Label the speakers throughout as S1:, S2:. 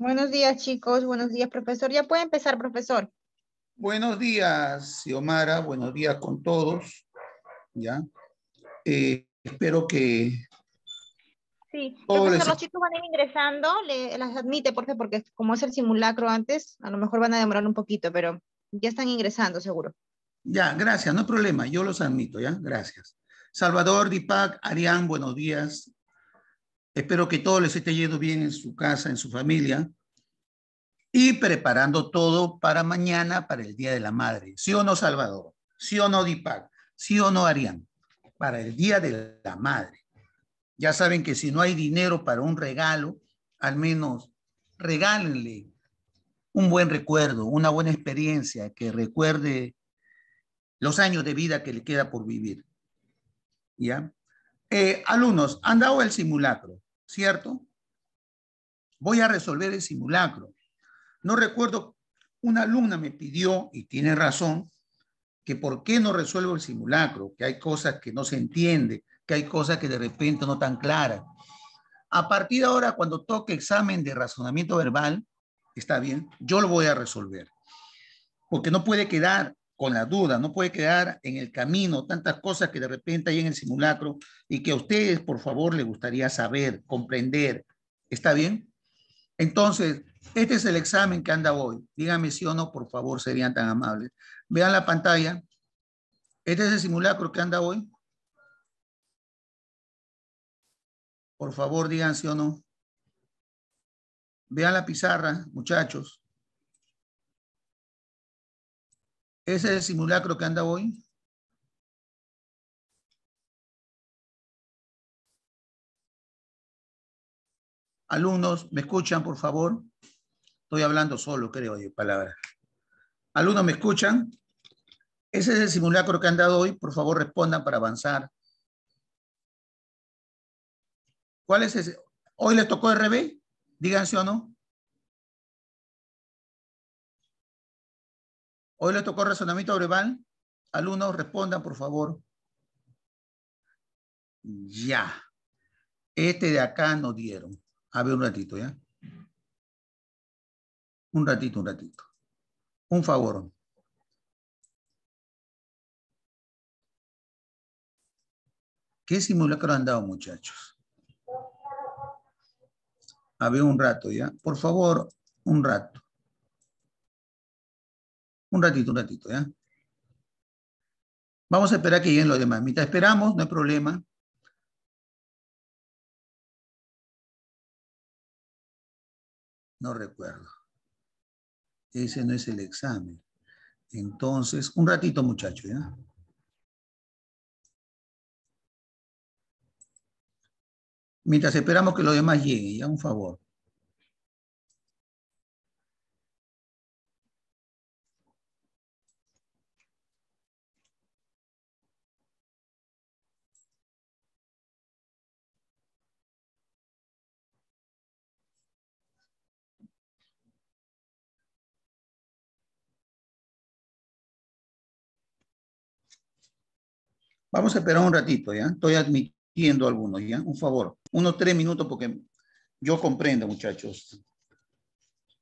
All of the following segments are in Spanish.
S1: Buenos días, chicos. Buenos días, profesor. Ya puede empezar, profesor. Buenos días, Xiomara. Buenos días con todos. ¿Ya? Eh, espero que... Sí, los chicos van a ir ingresando. las admite, por favor, porque como es el simulacro antes, a lo mejor van a demorar un poquito, pero ya están ingresando, seguro. Ya, gracias. No hay problema. Yo los admito, ¿ya? Gracias. Salvador, Dipak, Arián, buenos días. Espero que todo les esté yendo bien en su casa, en su familia. Y preparando todo para mañana, para el Día de la Madre. ¿Sí o no, Salvador? ¿Sí o no, Dipak? ¿Sí o no, Arián? Para el Día de la Madre. Ya saben que si no hay dinero para un regalo, al menos regálenle un buen recuerdo, una buena experiencia que recuerde los años de vida que le queda por vivir. ¿Ya? Eh, alumnos, han dado el simulacro, ¿cierto? Voy a resolver el simulacro. No recuerdo, una alumna me pidió, y tiene razón, que por qué no resuelvo el simulacro, que hay cosas que no se entiende, que hay cosas que de repente no tan claras. A partir de ahora, cuando toque examen de razonamiento verbal, está bien, yo lo voy a resolver. Porque no puede quedar con la duda, no puede quedar en el camino tantas cosas que de repente hay en el simulacro y que a ustedes, por favor, les gustaría saber, comprender. ¿Está bien? Entonces, este es el examen que anda hoy. Díganme si o no, por favor, serían tan amables. Vean la pantalla. Este es el simulacro que anda hoy.
S2: Por favor, digan si o no. Vean la pizarra, muchachos. ¿Ese es el simulacro que anda hoy?
S1: Alumnos, ¿me escuchan, por favor? Estoy hablando solo, creo, de palabras. Alumnos, ¿me escuchan? Ese es el simulacro que han dado hoy. Por favor, respondan para avanzar. ¿Cuál es ese? ¿Hoy les tocó RB? Díganse o no.
S2: Hoy les tocó razonamiento verbal.
S1: Alumnos, respondan, por favor. Ya. Este de acá no dieron. A ver un ratito, ¿ya? Un ratito, un ratito. Un favor.
S2: ¿Qué simulacro han dado,
S1: muchachos? A ver un rato, ¿ya? Por favor, un rato. Un ratito, un ratito, ¿ya? Vamos a esperar que lleguen los demás. Mientras esperamos, no hay problema.
S2: No recuerdo. Ese no es el examen. Entonces, un ratito, muchachos, ¿ya? Mientras esperamos que los demás lleguen, ya un favor.
S1: Vamos a esperar un ratito, ¿ya? Estoy admitiendo algunos, ¿ya? Un favor. Unos tres minutos porque yo comprendo, muchachos.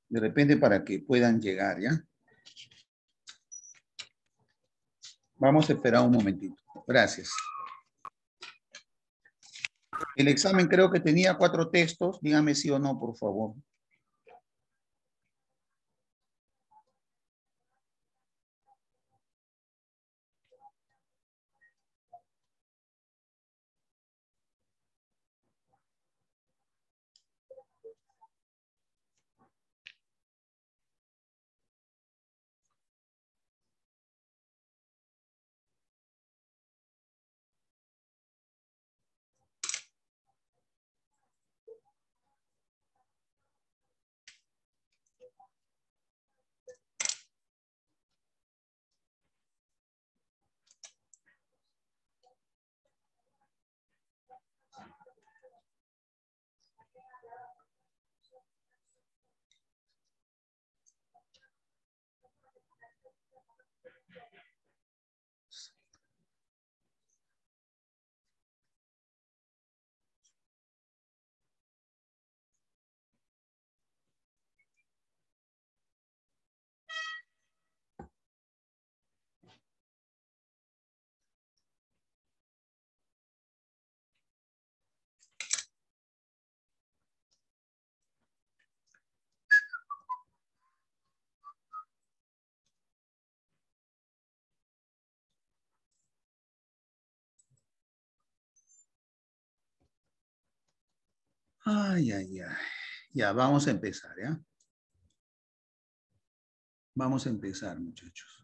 S1: De repente para que puedan llegar, ¿ya? Vamos a esperar un momentito. Gracias. El examen creo que tenía cuatro textos. Dígame sí o no, por favor. Ay, ay, ay. Ya, vamos a empezar, ¿ya? Vamos a empezar, muchachos.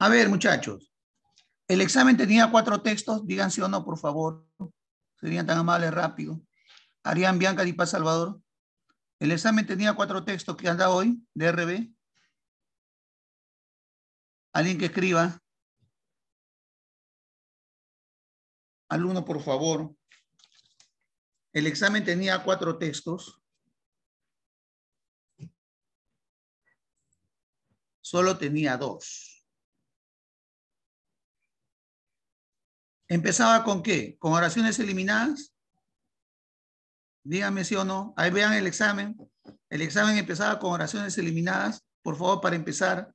S1: A ver, muchachos. El examen tenía cuatro textos. Díganse o no, por favor. Serían tan amables, rápido. Arián Bianca Di Salvador. El examen tenía cuatro textos que anda hoy, DRB. Alguien que escriba.
S2: Alumno, por favor.
S1: El examen tenía cuatro textos. Solo tenía dos. ¿Empezaba con qué? ¿Con oraciones eliminadas? Díganme si o no. Ahí vean el examen. El examen empezaba con oraciones eliminadas. Por favor, para empezar,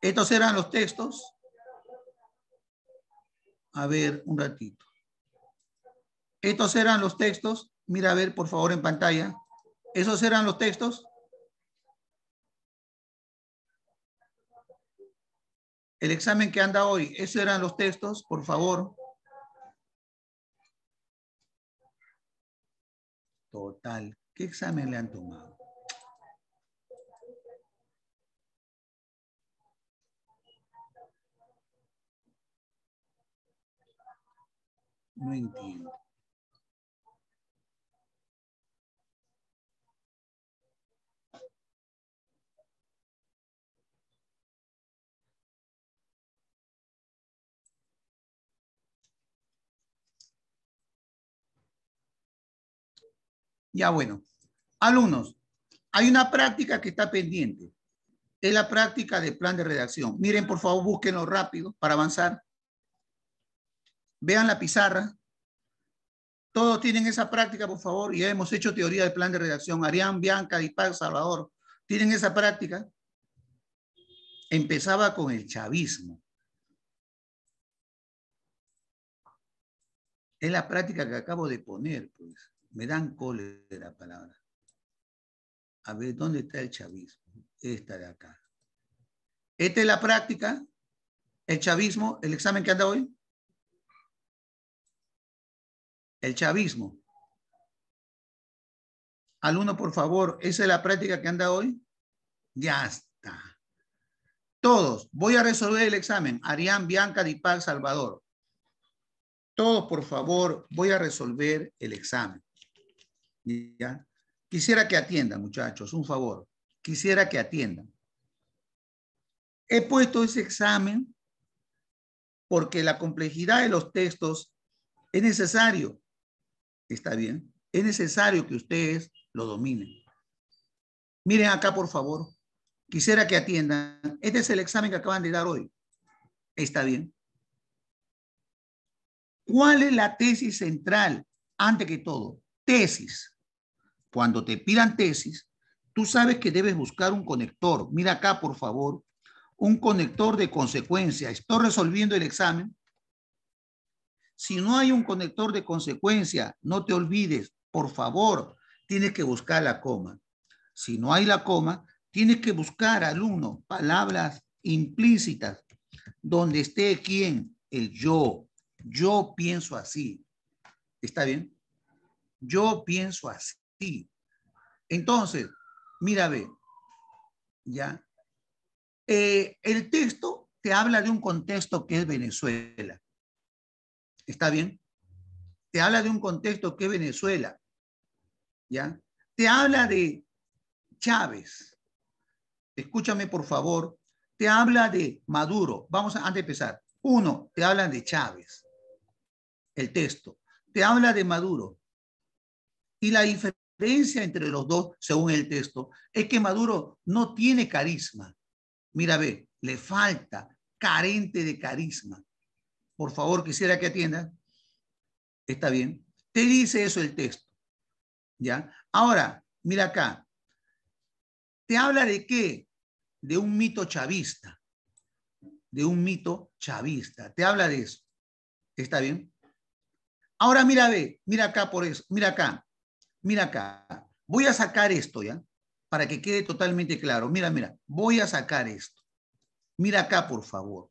S1: Estos eran los textos. A ver, un ratito. Estos eran los textos. Mira, a ver, por favor, en pantalla. ¿Esos eran los textos? El examen que anda hoy, ¿esos eran los textos? Por favor.
S2: Total, ¿qué examen le han tomado? no entiendo.
S1: Ya bueno, alumnos, hay una práctica que está pendiente. Es la práctica de plan de redacción. Miren, por favor, búsquenlo rápido para avanzar vean la pizarra. Todos tienen esa práctica, por favor. Ya hemos hecho teoría del plan de redacción. Arián, Bianca, Dipac, Salvador. ¿Tienen esa práctica? Empezaba con el chavismo. Es la práctica que acabo de poner, pues. Me dan cólera palabra. A ver, ¿dónde está el chavismo? Esta de acá. Esta es la práctica, el chavismo, el examen que anda hoy
S2: el chavismo.
S1: Alumno, por favor, ¿esa es la práctica que anda hoy? Ya está. Todos, voy a resolver el examen. Arián, Bianca, Dipal, Salvador. Todos, por favor, voy a resolver el examen. Quisiera que atiendan, muchachos, un favor. Quisiera que atiendan. He puesto ese examen porque la complejidad de los textos es necesario ¿Está bien? Es necesario que ustedes lo dominen. Miren acá, por favor. Quisiera que atiendan. Este es el examen que acaban de dar hoy. ¿Está bien? ¿Cuál es la tesis central? Antes que todo, tesis. Cuando te pidan tesis, tú sabes que debes buscar un conector. Mira acá, por favor, un conector de consecuencia. Estoy resolviendo el examen si no hay un conector de consecuencia, no te olvides, por favor, tienes que buscar la coma. Si no hay la coma, tienes que buscar, alumno, palabras implícitas, donde esté quién, el yo. Yo pienso así. ¿Está bien? Yo pienso así. Entonces, mira, ve, ya. Eh, el texto te habla de un contexto que es Venezuela. ¿Está bien? Te habla de un contexto que es Venezuela. ¿Ya? Te habla de Chávez. Escúchame, por favor. Te habla de Maduro. Vamos a, antes de empezar. Uno, te hablan de Chávez. El texto. Te habla de Maduro. Y la diferencia entre los dos, según el texto, es que Maduro no tiene carisma. Mira, ve, le falta, carente de carisma por favor, quisiera que atienda. Está bien. Te dice eso el texto. ¿Ya? Ahora, mira acá. ¿Te habla de qué? De un mito chavista. De un mito chavista. Te habla de eso. ¿Está bien? Ahora mira, ve, mira acá por eso, mira acá, mira acá. Voy a sacar esto ya, para que quede totalmente claro. Mira, mira, voy a sacar esto. Mira acá, por favor.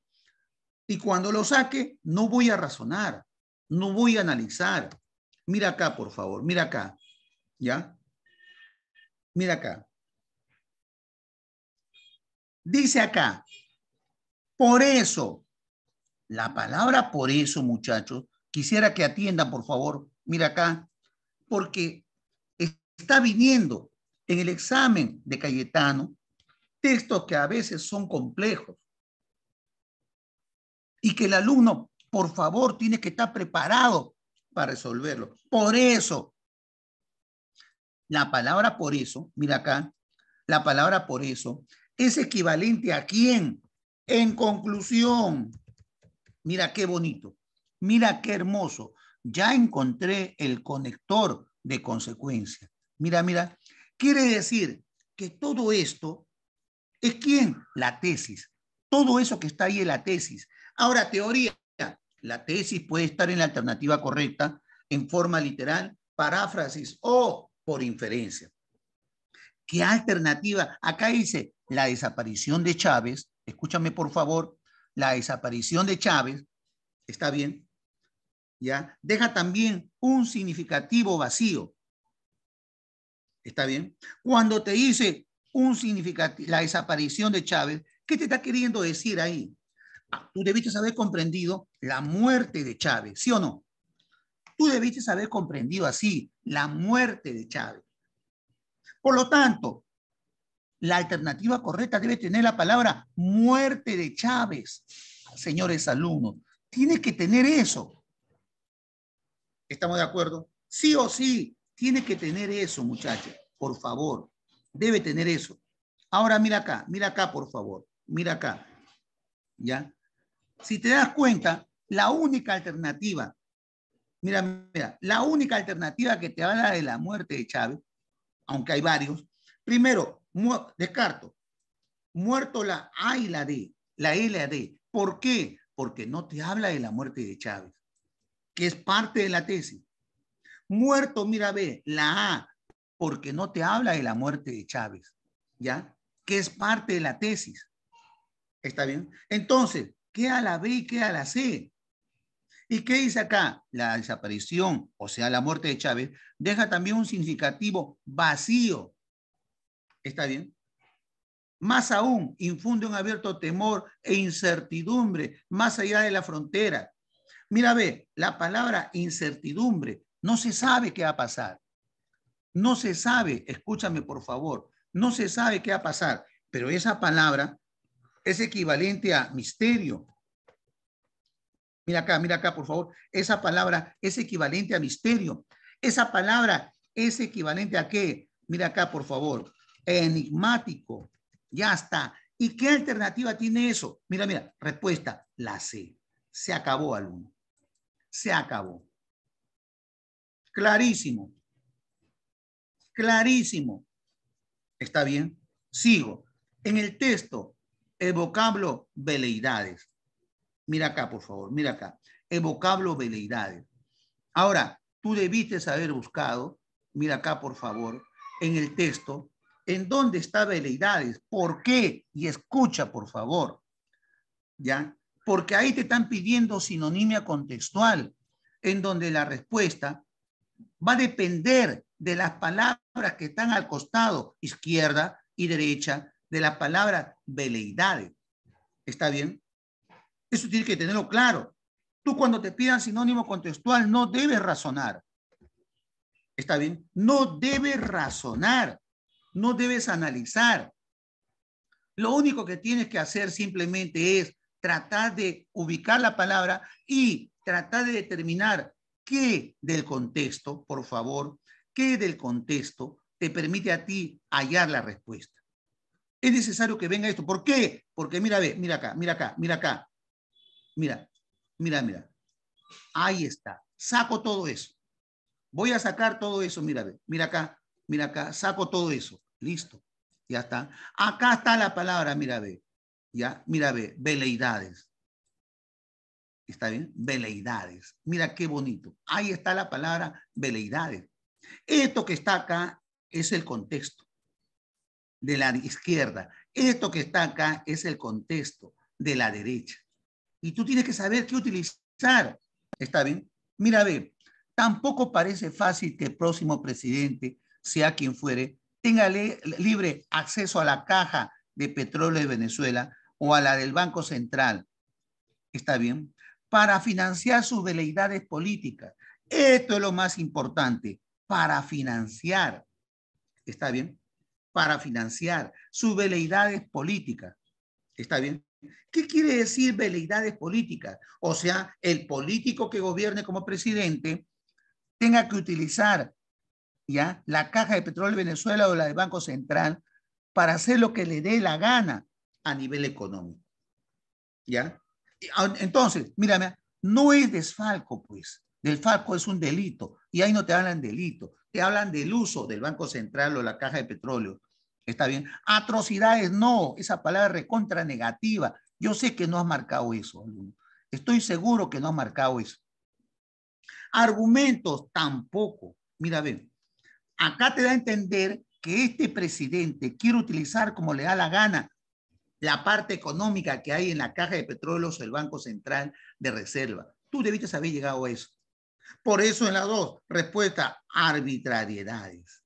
S1: Y cuando lo saque, no voy a razonar, no voy a analizar. Mira acá, por favor, mira acá. ¿Ya? Mira acá. Dice acá, por eso, la palabra por eso, muchachos, quisiera que atiendan, por favor, mira acá, porque está viniendo en el examen de Cayetano textos que a veces son complejos, y que el alumno, por favor, tiene que estar preparado para resolverlo. Por eso, la palabra por eso, mira acá, la palabra por eso es equivalente a quién? En conclusión, mira qué bonito, mira qué hermoso. Ya encontré el conector de consecuencia. Mira, mira, quiere decir que todo esto es quién? La tesis. Todo eso que está ahí en la tesis Ahora, teoría. La tesis puede estar en la alternativa correcta, en forma literal, paráfrasis o por inferencia. ¿Qué alternativa? Acá dice la desaparición de Chávez. Escúchame, por favor. La desaparición de Chávez. Está bien. ¿Ya? Deja también un significativo vacío. ¿Está bien? Cuando te dice un significativo, la desaparición de Chávez, ¿qué te está queriendo decir ahí? Tú debiste haber comprendido la muerte de Chávez, ¿sí o no? Tú debiste haber comprendido así la muerte de Chávez. Por lo tanto, la alternativa correcta debe tener la palabra muerte de Chávez, señores alumnos. Tiene que tener eso. ¿Estamos de acuerdo? Sí o sí, tiene que tener eso, muchachos. Por favor, debe tener eso. Ahora mira acá, mira acá, por favor. Mira acá. ¿Ya? si te das cuenta, la única alternativa, mira, mira, la única alternativa que te habla de la muerte de Chávez, aunque hay varios, primero, descarto, muerto la A y la D, la L y la D. ¿Por qué? Porque no te habla de la muerte de Chávez, que es parte de la tesis. Muerto, mira, B, la A, porque no te habla de la muerte de Chávez, ¿ya? Que es parte de la tesis. ¿Está bien? Entonces, ¿qué a la B y qué a la C. ¿Y qué dice acá? La desaparición, o sea, la muerte de Chávez, deja también un significativo vacío. ¿Está bien? Más aún, infunde un abierto temor e incertidumbre más allá de la frontera. Mira, ve, la palabra incertidumbre, no se sabe qué va a pasar. No se sabe, escúchame por favor, no se sabe qué va a pasar, pero esa palabra es equivalente a misterio. Mira acá, mira acá, por favor. Esa palabra es equivalente a misterio. Esa palabra es equivalente a qué? Mira acá, por favor. Enigmático. Ya está. ¿Y qué alternativa tiene eso? Mira, mira, respuesta, la C. Se acabó, alumno. Se acabó. Clarísimo. Clarísimo. ¿Está bien? Sigo. En el texto, el vocablo veleidades. Mira acá, por favor, mira acá. El vocablo veleidades. Ahora, tú debiste haber buscado, mira acá, por favor, en el texto, en dónde está veleidades, por qué, y escucha, por favor. ¿Ya? Porque ahí te están pidiendo sinonimia contextual, en donde la respuesta va a depender de las palabras que están al costado, izquierda y derecha, de la palabra veleidades. ¿Está bien? Eso tiene que tenerlo claro. Tú cuando te pidan sinónimo contextual no debes razonar. ¿Está bien? No debes razonar. No debes analizar. Lo único que tienes que hacer simplemente es tratar de ubicar la palabra y tratar de determinar qué del contexto, por favor, qué del contexto te permite a ti hallar la respuesta. Es necesario que venga esto. ¿Por qué? Porque mira, ve, mira acá, mira acá, mira acá. Mira, mira, mira. Ahí está. Saco todo eso. Voy a sacar todo eso, mira, ve, mira acá, mira acá. Saco todo eso. Listo. Ya está. Acá está la palabra, mira, ve. Ya, mira, ve, veleidades. ¿Está bien? Veleidades. Mira qué bonito. Ahí está la palabra veleidades. Esto que está acá es el contexto de la izquierda. Esto que está acá es el contexto de la derecha. Y tú tienes que saber qué utilizar. ¿Está bien? Mira, ver tampoco parece fácil que el próximo presidente, sea quien fuere, tenga libre acceso a la caja de petróleo de Venezuela o a la del Banco Central. ¿Está bien? Para financiar sus veleidades políticas. Esto es lo más importante, para financiar. ¿Está bien? para financiar sus veleidades políticas. ¿Está bien? ¿Qué quiere decir veleidades políticas? O sea, el político que gobierne como presidente tenga que utilizar ya la caja de petróleo de Venezuela o la del Banco Central para hacer lo que le dé la gana a nivel económico. ¿Ya? Entonces, mírame, no es desfalco, pues. Desfalco es un delito y ahí no te hablan delito, te hablan del uso del Banco Central o la caja de petróleo Está bien. Atrocidades, no. Esa palabra recontra negativa. Yo sé que no has marcado eso, Estoy seguro que no has marcado eso. Argumentos, tampoco. Mira, ven. Acá te da a entender que este presidente quiere utilizar como le da la gana la parte económica que hay en la caja de petróleo o el Banco Central de Reserva. Tú debiste haber llegado a eso. Por eso en las dos, respuesta, arbitrariedades.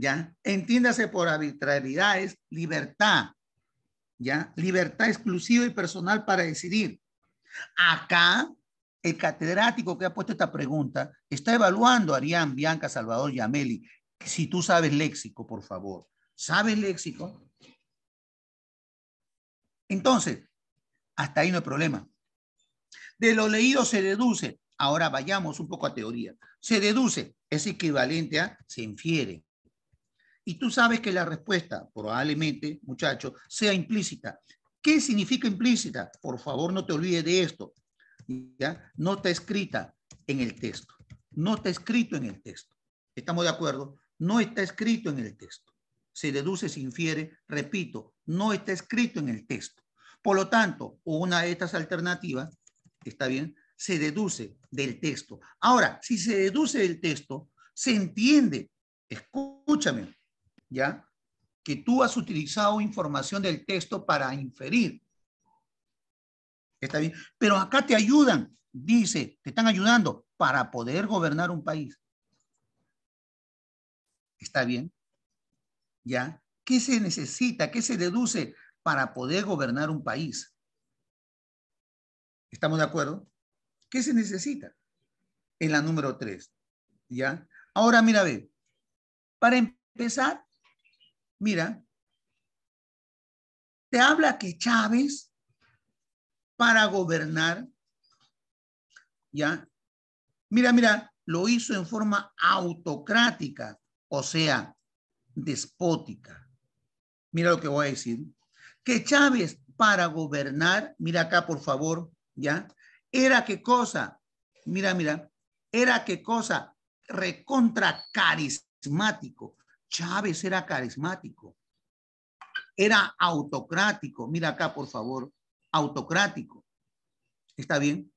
S1: ¿ya? Entiéndase por arbitrariedad es libertad, ¿ya? Libertad exclusiva y personal para decidir. Acá, el catedrático que ha puesto esta pregunta está evaluando a Arián, Bianca, Salvador y Si tú sabes léxico, por favor. ¿Sabes léxico? Entonces, hasta ahí no hay problema. De lo leído se deduce. Ahora vayamos un poco a teoría. Se deduce, es equivalente a se infiere. Y tú sabes que la respuesta, probablemente, muchacho, sea implícita. ¿Qué significa implícita? Por favor, no te olvides de esto. ¿ya? No está escrita en el texto. No está escrito en el texto. ¿Estamos de acuerdo? No está escrito en el texto. Se deduce, se infiere, repito, no está escrito en el texto. Por lo tanto, una de estas alternativas, ¿está bien? Se deduce del texto. Ahora, si se deduce del texto, se entiende, escúchame, ¿ya? Que tú has utilizado información del texto para inferir. Está bien, pero acá te ayudan, dice, te están ayudando para poder gobernar un país. ¿Está bien? ¿Ya? ¿Qué se necesita? ¿Qué se deduce para poder gobernar un país? ¿Estamos de acuerdo? ¿Qué se necesita? En la número tres. ¿Ya? Ahora mira, ve. Para empezar, Mira, te habla que Chávez para gobernar, ¿ya? Mira, mira, lo hizo en forma autocrática, o sea, despótica. Mira lo que voy a decir. Que Chávez para gobernar, mira acá por favor, ¿ya? Era qué cosa, mira, mira, era qué cosa, recontracarismático, Chávez era carismático, era autocrático. Mira acá, por favor, autocrático. ¿Está bien?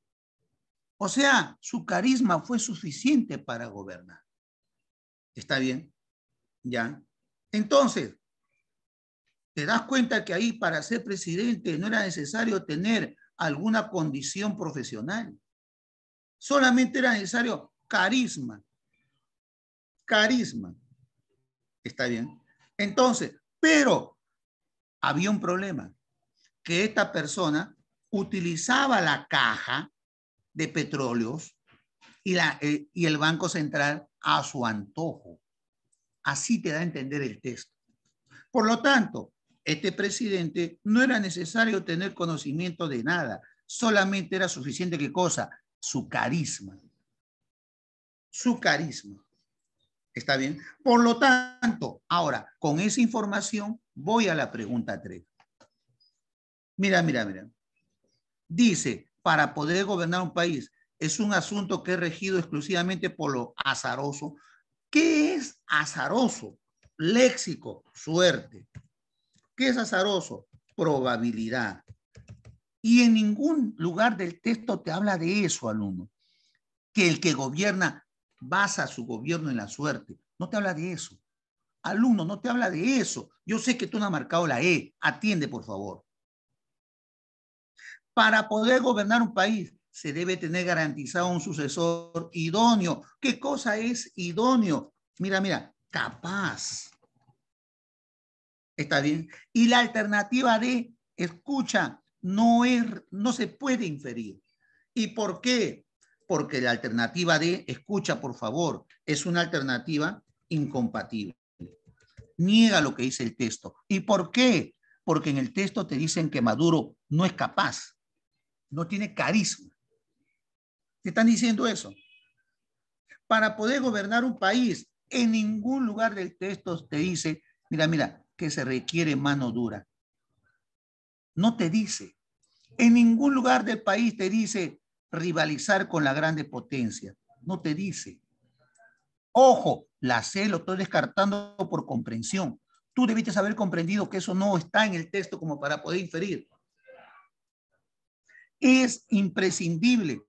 S1: O sea, su carisma fue suficiente para gobernar. ¿Está bien? ¿Ya? Entonces, te das cuenta que ahí para ser presidente no era necesario tener alguna condición profesional. Solamente era necesario carisma. Carisma. Está bien. Entonces, pero había un problema, que esta persona utilizaba la caja de petróleos y, la, eh, y el Banco Central a su antojo. Así te da a entender el texto. Por lo tanto, este presidente no era necesario tener conocimiento de nada, solamente era suficiente ¿qué cosa, su carisma. Su carisma. ¿Está bien? Por lo tanto, ahora, con esa información, voy a la pregunta 3. Mira, mira, mira. Dice, para poder gobernar un país, es un asunto que es regido exclusivamente por lo azaroso. ¿Qué es azaroso? Léxico, suerte. ¿Qué es azaroso? Probabilidad. Y en ningún lugar del texto te habla de eso, alumno. Que el que gobierna basa su gobierno en la suerte. No te habla de eso. Alumno, no te habla de eso. Yo sé que tú no has marcado la E. Atiende, por favor. Para poder gobernar un país se debe tener garantizado un sucesor idóneo. ¿Qué cosa es idóneo? Mira, mira, capaz. ¿Está bien? Y la alternativa de, escucha, no, es, no se puede inferir. ¿Y por qué? porque la alternativa de, escucha por favor, es una alternativa incompatible. Niega lo que dice el texto. ¿Y por qué? Porque en el texto te dicen que Maduro no es capaz, no tiene carisma. Te están diciendo eso. Para poder gobernar un país, en ningún lugar del texto te dice, mira, mira, que se requiere mano dura. No te dice. En ningún lugar del país te dice rivalizar con la grande potencia. No te dice. Ojo, la C lo estoy descartando por comprensión. Tú debiste haber comprendido que eso no está en el texto como para poder inferir. Es imprescindible.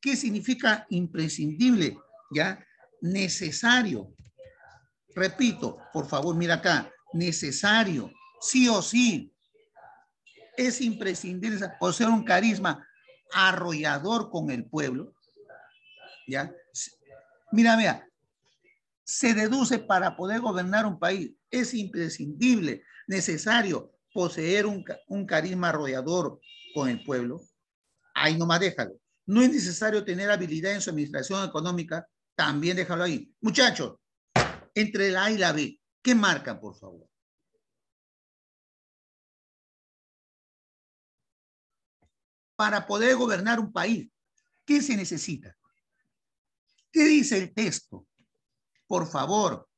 S1: ¿Qué significa imprescindible? ¿Ya? Necesario. Repito, por favor, mira acá. Necesario. Sí o sí. Es imprescindible ser un carisma arrollador con el pueblo, ¿ya? Mira, mira, se deduce para poder gobernar un país. Es imprescindible, necesario poseer un, un carisma arrollador con el pueblo. Ahí nomás déjalo. No es necesario tener habilidad en su administración económica. También déjalo ahí. Muchachos, entre la A y la B, ¿qué marca por favor? para poder gobernar un país. ¿Qué se necesita? ¿Qué dice el texto? Por favor,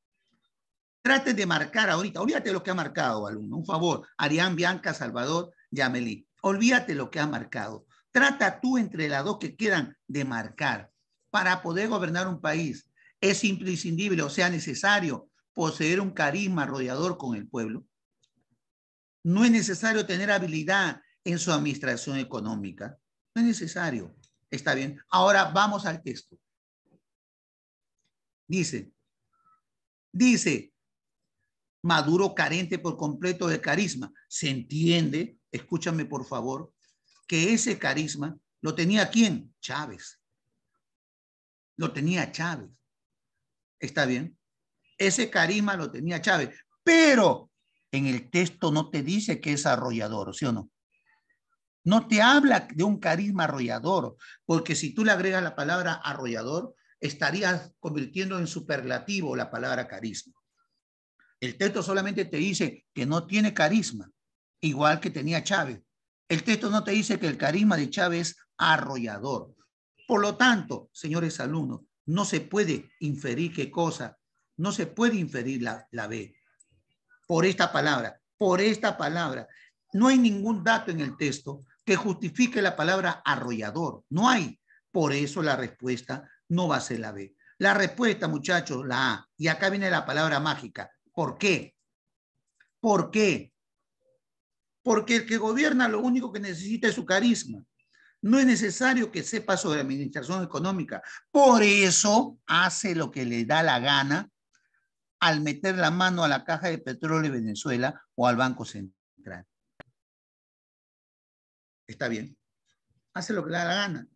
S1: trate de marcar ahorita, olvídate lo que ha marcado, alumno, un favor, Arián, Bianca, Salvador, Yamelí, olvídate lo que ha marcado. Trata tú entre las dos que quedan de marcar para poder gobernar un país. Es imprescindible, o sea, necesario poseer un carisma rodeador con el pueblo. No es necesario tener habilidad en su administración económica. No es necesario. Está bien. Ahora vamos al texto. Dice, dice, Maduro carente por completo de carisma. Se entiende, escúchame por favor, que ese carisma lo tenía quién? Chávez. Lo tenía Chávez. Está bien. Ese carisma lo tenía Chávez. Pero en el texto no te dice que es arrollador, ¿sí o no? No te habla de un carisma arrollador, porque si tú le agregas la palabra arrollador, estarías convirtiendo en superlativo la palabra carisma. El texto solamente te dice que no tiene carisma, igual que tenía Chávez. El texto no te dice que el carisma de Chávez es arrollador. Por lo tanto, señores alumnos, no se puede inferir qué cosa, no se puede inferir la, la B. Por esta palabra, por esta palabra. No hay ningún dato en el texto que justifique la palabra arrollador. No hay. Por eso la respuesta no va a ser la B. La respuesta, muchachos, la A. Y acá viene la palabra mágica. ¿Por qué? ¿Por qué? Porque el que gobierna lo único que necesita es su carisma. No es necesario que sepa sobre administración económica. Por eso hace lo que le da la gana al meter la mano a la caja de petróleo de Venezuela o al Banco Central está bien. Hace lo que le da la gana.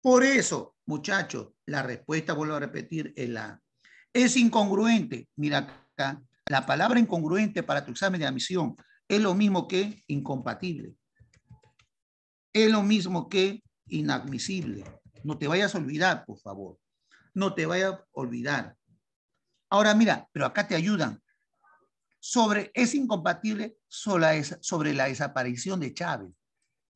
S1: Por eso, muchachos, la respuesta, vuelvo a repetir, es la Es incongruente. Mira acá, la palabra incongruente para tu examen de admisión es lo mismo que incompatible. Es lo mismo que inadmisible. No te vayas a olvidar, por favor. No te vayas a olvidar. Ahora mira, pero acá te ayudan. Sobre, es incompatible sobre la desaparición de Chávez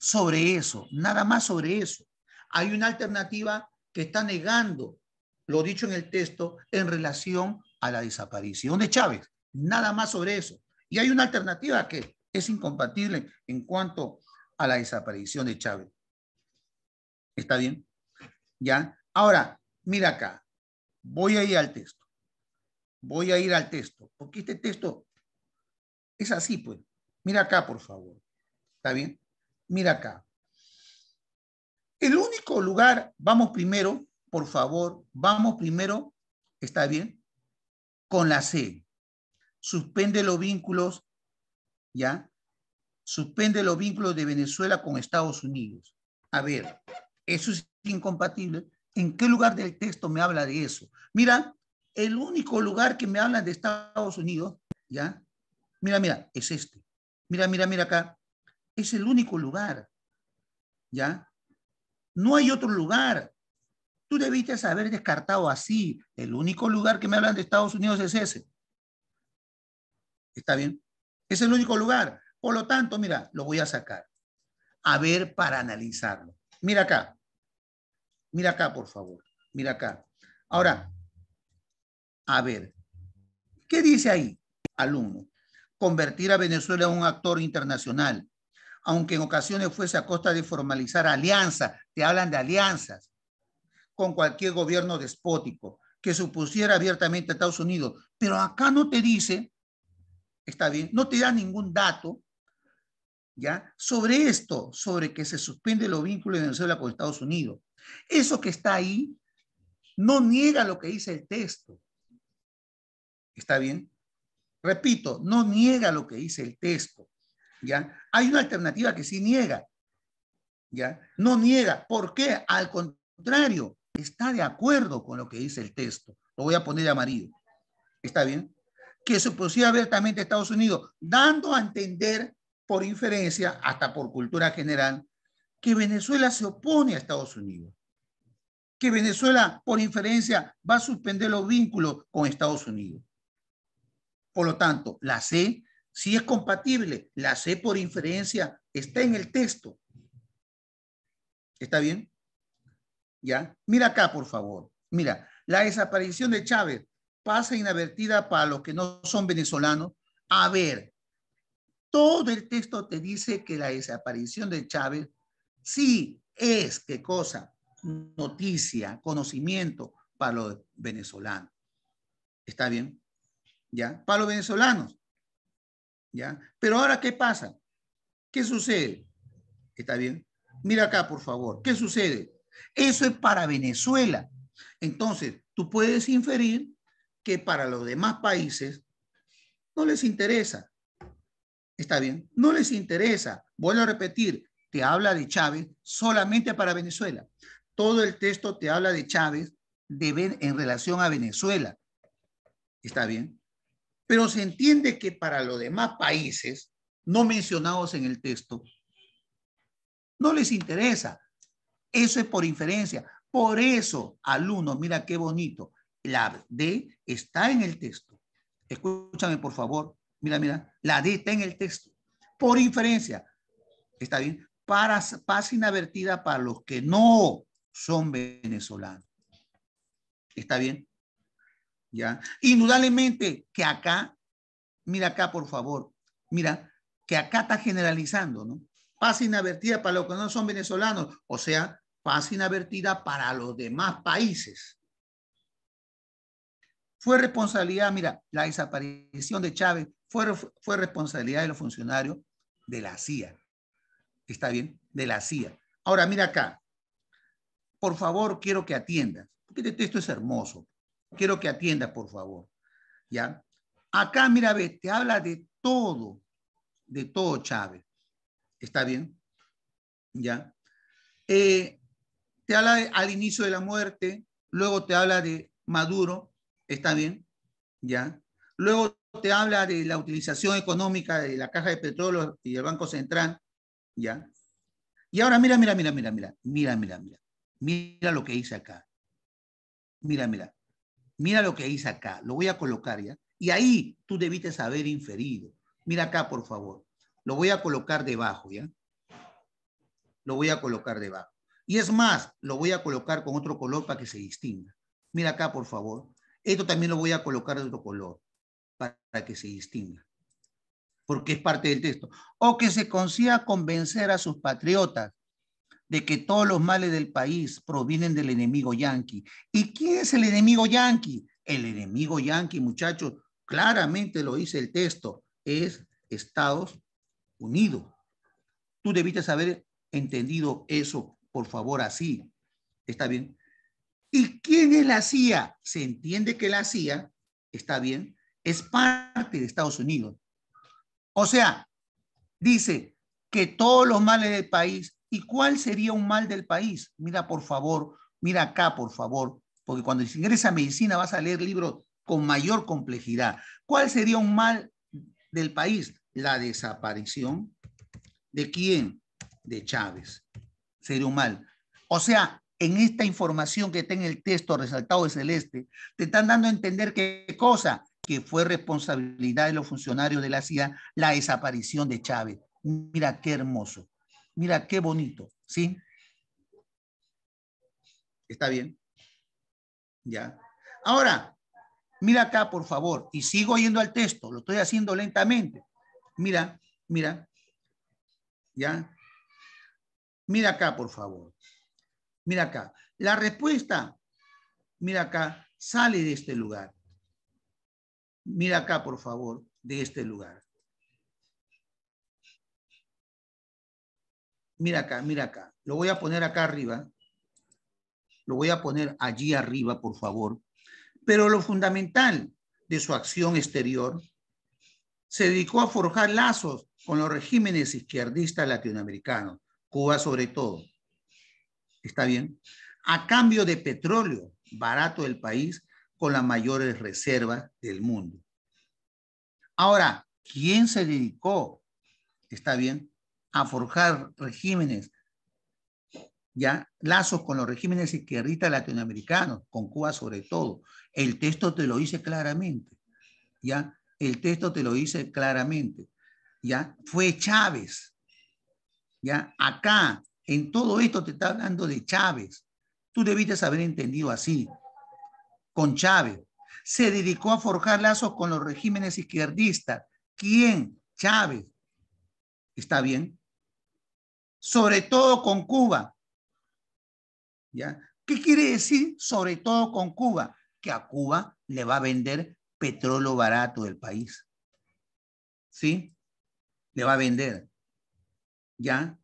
S1: sobre eso, nada más sobre eso. Hay una alternativa que está negando lo dicho en el texto en relación a la desaparición de Chávez, nada más sobre eso. Y hay una alternativa que es incompatible en cuanto a la desaparición de Chávez. ¿Está bien? ¿Ya? Ahora, mira acá, voy a ir al texto. Voy a ir al texto, porque este texto es así, pues. Mira acá, por favor. ¿Está bien? Mira acá. El único lugar, vamos primero, por favor, vamos primero, ¿está bien? Con la C. Suspende los vínculos, ¿ya? Suspende los vínculos de Venezuela con Estados Unidos. A ver, eso es incompatible. ¿En qué lugar del texto me habla de eso? Mira, el único lugar que me habla de Estados Unidos, ¿ya? Mira, mira, es este. Mira, mira, mira acá es el único lugar. ¿Ya? No hay otro lugar. Tú debiste haber descartado así. El único lugar que me hablan de Estados Unidos es ese. ¿Está bien? Es el único lugar. Por lo tanto, mira, lo voy a sacar. A ver para analizarlo. Mira acá. Mira acá, por favor. Mira acá. Ahora, a ver. ¿Qué dice ahí, alumno? Convertir a Venezuela en un actor internacional aunque en ocasiones fuese a costa de formalizar alianzas, te hablan de alianzas, con cualquier gobierno despótico que supusiera abiertamente a Estados Unidos. Pero acá no te dice, está bien, no te da ningún dato, ¿ya? Sobre esto, sobre que se suspende los vínculos de Venezuela con Estados Unidos. Eso que está ahí no niega lo que dice el texto. ¿Está bien? Repito, no niega lo que dice el texto. Hay una alternativa que sí niega, ¿ya? No niega. ¿Por qué? Al contrario, está de acuerdo con lo que dice el texto. Lo voy a poner amarillo. ¿Está bien? Que se opusiera abiertamente a Estados Unidos, dando a entender por inferencia, hasta por cultura general, que Venezuela se opone a Estados Unidos. Que Venezuela, por inferencia, va a suspender los vínculos con Estados Unidos. Por lo tanto, la C si es compatible. La sé por inferencia está en el texto. ¿Está bien? ¿Ya? Mira acá, por favor. Mira, la desaparición de Chávez pasa inadvertida para los que no son venezolanos. A ver, todo el texto te dice que la desaparición de Chávez sí es, ¿qué cosa? Noticia, conocimiento para los venezolanos. ¿Está bien? ¿Ya? Para los venezolanos. ¿ya? Pero ahora, ¿qué pasa? ¿Qué sucede? ¿Está bien? Mira acá, por favor. ¿Qué sucede? Eso es para Venezuela. Entonces, tú puedes inferir que para los demás países no les interesa. ¿Está bien? No les interesa. Vuelvo a repetir, te habla de Chávez solamente para Venezuela. Todo el texto te habla de Chávez de, en relación a Venezuela. ¿Está bien? Pero se entiende que para los demás países no mencionados en el texto, no les interesa. Eso es por inferencia. Por eso, alumnos, mira qué bonito. La D está en el texto. Escúchame, por favor. Mira, mira. La D está en el texto. Por inferencia. ¿Está bien? Para, paz inadvertida para los que no son venezolanos. ¿Está bien? Indudablemente que acá, mira acá por favor, mira, que acá está generalizando, ¿no? Pasa inadvertida para los que no son venezolanos, o sea, paz inadvertida para los demás países. Fue responsabilidad, mira, la desaparición de Chávez fue, fue responsabilidad de los funcionarios de la CIA. ¿Está bien? De la CIA. Ahora, mira acá. Por favor, quiero que atiendas, porque este texto es hermoso quiero que atienda, por favor. ¿Ya? Acá, mira, ve, te habla de todo, de todo Chávez. ¿Está bien? ¿Ya? Eh, te habla al inicio de la muerte, luego te habla de Maduro, ¿está bien? ¿Ya? Luego te habla de la utilización económica de la caja de petróleo y el Banco Central, ¿ya? Y ahora mira, mira, mira, mira, mira, mira, mira, mira, mira lo que dice acá. Mira, mira mira lo que dice acá, lo voy a colocar ya. Y ahí tú debiste haber inferido. Mira acá, por favor. Lo voy a colocar debajo, ¿ya? Lo voy a colocar debajo. Y es más, lo voy a colocar con otro color para que se distinga. Mira acá, por favor. Esto también lo voy a colocar de otro color para que se distinga. Porque es parte del texto. O que se consiga convencer a sus patriotas de que todos los males del país provienen del enemigo yanqui. ¿Y quién es el enemigo yanqui? El enemigo yanqui, muchachos, claramente lo dice el texto, es Estados Unidos. Tú debiste haber entendido eso, por favor, así. ¿Está bien? ¿Y quién es la CIA? Se entiende que la CIA, está bien, es parte de Estados Unidos. O sea, dice que todos los males del país ¿Y cuál sería un mal del país? Mira, por favor, mira acá, por favor, porque cuando se ingresa a medicina vas a leer libros con mayor complejidad. ¿Cuál sería un mal del país? La desaparición de quién? De Chávez. Sería un mal. O sea, en esta información que está en el texto resaltado de Celeste, te están dando a entender qué cosa, que fue responsabilidad de los funcionarios de la CIA la desaparición de Chávez. Mira qué hermoso. Mira qué bonito, ¿sí? ¿Está bien? ¿Ya? Ahora, mira acá, por favor, y sigo yendo al texto, lo estoy haciendo lentamente. Mira, mira, ¿ya? Mira acá, por favor. Mira acá. La respuesta, mira acá, sale de este lugar. Mira acá, por favor, de este lugar. mira acá, mira acá. Lo voy a poner acá arriba. Lo voy a poner allí arriba, por favor. Pero lo fundamental de su acción exterior se dedicó a forjar lazos con los regímenes izquierdistas latinoamericanos, Cuba sobre todo. ¿Está bien? A cambio de petróleo barato del país con las mayores reservas del mundo. Ahora, ¿quién se dedicó, está bien, a forjar regímenes, ya lazos con los regímenes izquierdistas latinoamericanos, con Cuba sobre todo. El texto te lo dice claramente, ya el texto te lo dice claramente, ya fue Chávez, ya acá en todo esto te está hablando de Chávez. Tú debiste haber entendido así, con Chávez. Se dedicó a forjar lazos con los regímenes izquierdistas. ¿Quién? Chávez. ¿Está bien? sobre todo con Cuba. ¿Ya? ¿Qué quiere decir sobre todo con Cuba? Que a Cuba le va a vender petróleo barato del país. ¿Sí? Le va a vender. ¿Ya?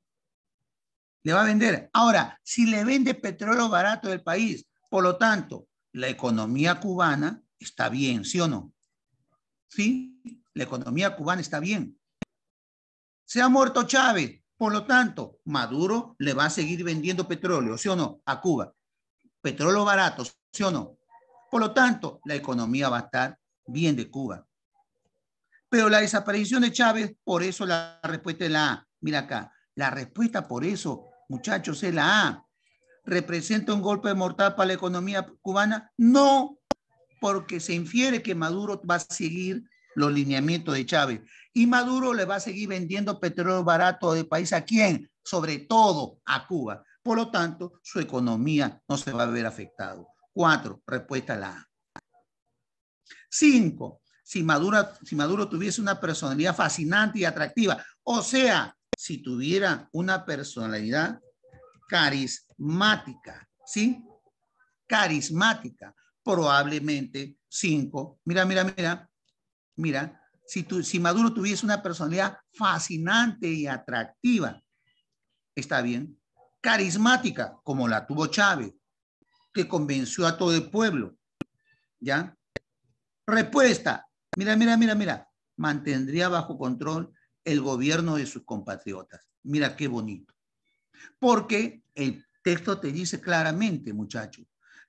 S1: Le va a vender. Ahora, si le vende petróleo barato del país, por lo tanto, la economía cubana está bien, ¿sí o no? ¿Sí? La economía cubana está bien. Se ha muerto Chávez, por lo tanto, Maduro le va a seguir vendiendo petróleo, ¿sí o no? A Cuba. Petróleo barato, ¿sí o no? Por lo tanto, la economía va a estar bien de Cuba. Pero la desaparición de Chávez, por eso la respuesta es la A. Mira acá, la respuesta por eso, muchachos, es la A. ¿Representa un golpe mortal para la economía cubana? No, porque se infiere que Maduro va a seguir los lineamientos de Chávez. Y Maduro le va a seguir vendiendo petróleo barato de país a quién? Sobre todo a Cuba. Por lo tanto, su economía no se va a ver afectado. Cuatro, respuesta la Cinco, si si Maduro tuviese una personalidad fascinante y atractiva, o sea, si tuviera una personalidad carismática, ¿sí? Carismática, probablemente cinco. Mira, mira, mira, Mira, si, tu, si Maduro tuviese una personalidad fascinante y atractiva, está bien, carismática, como la tuvo Chávez, que convenció a todo el pueblo, ¿ya? Respuesta, mira, mira, mira, mira, mantendría bajo control el gobierno de sus compatriotas. Mira qué bonito. Porque el texto te dice claramente, muchachos,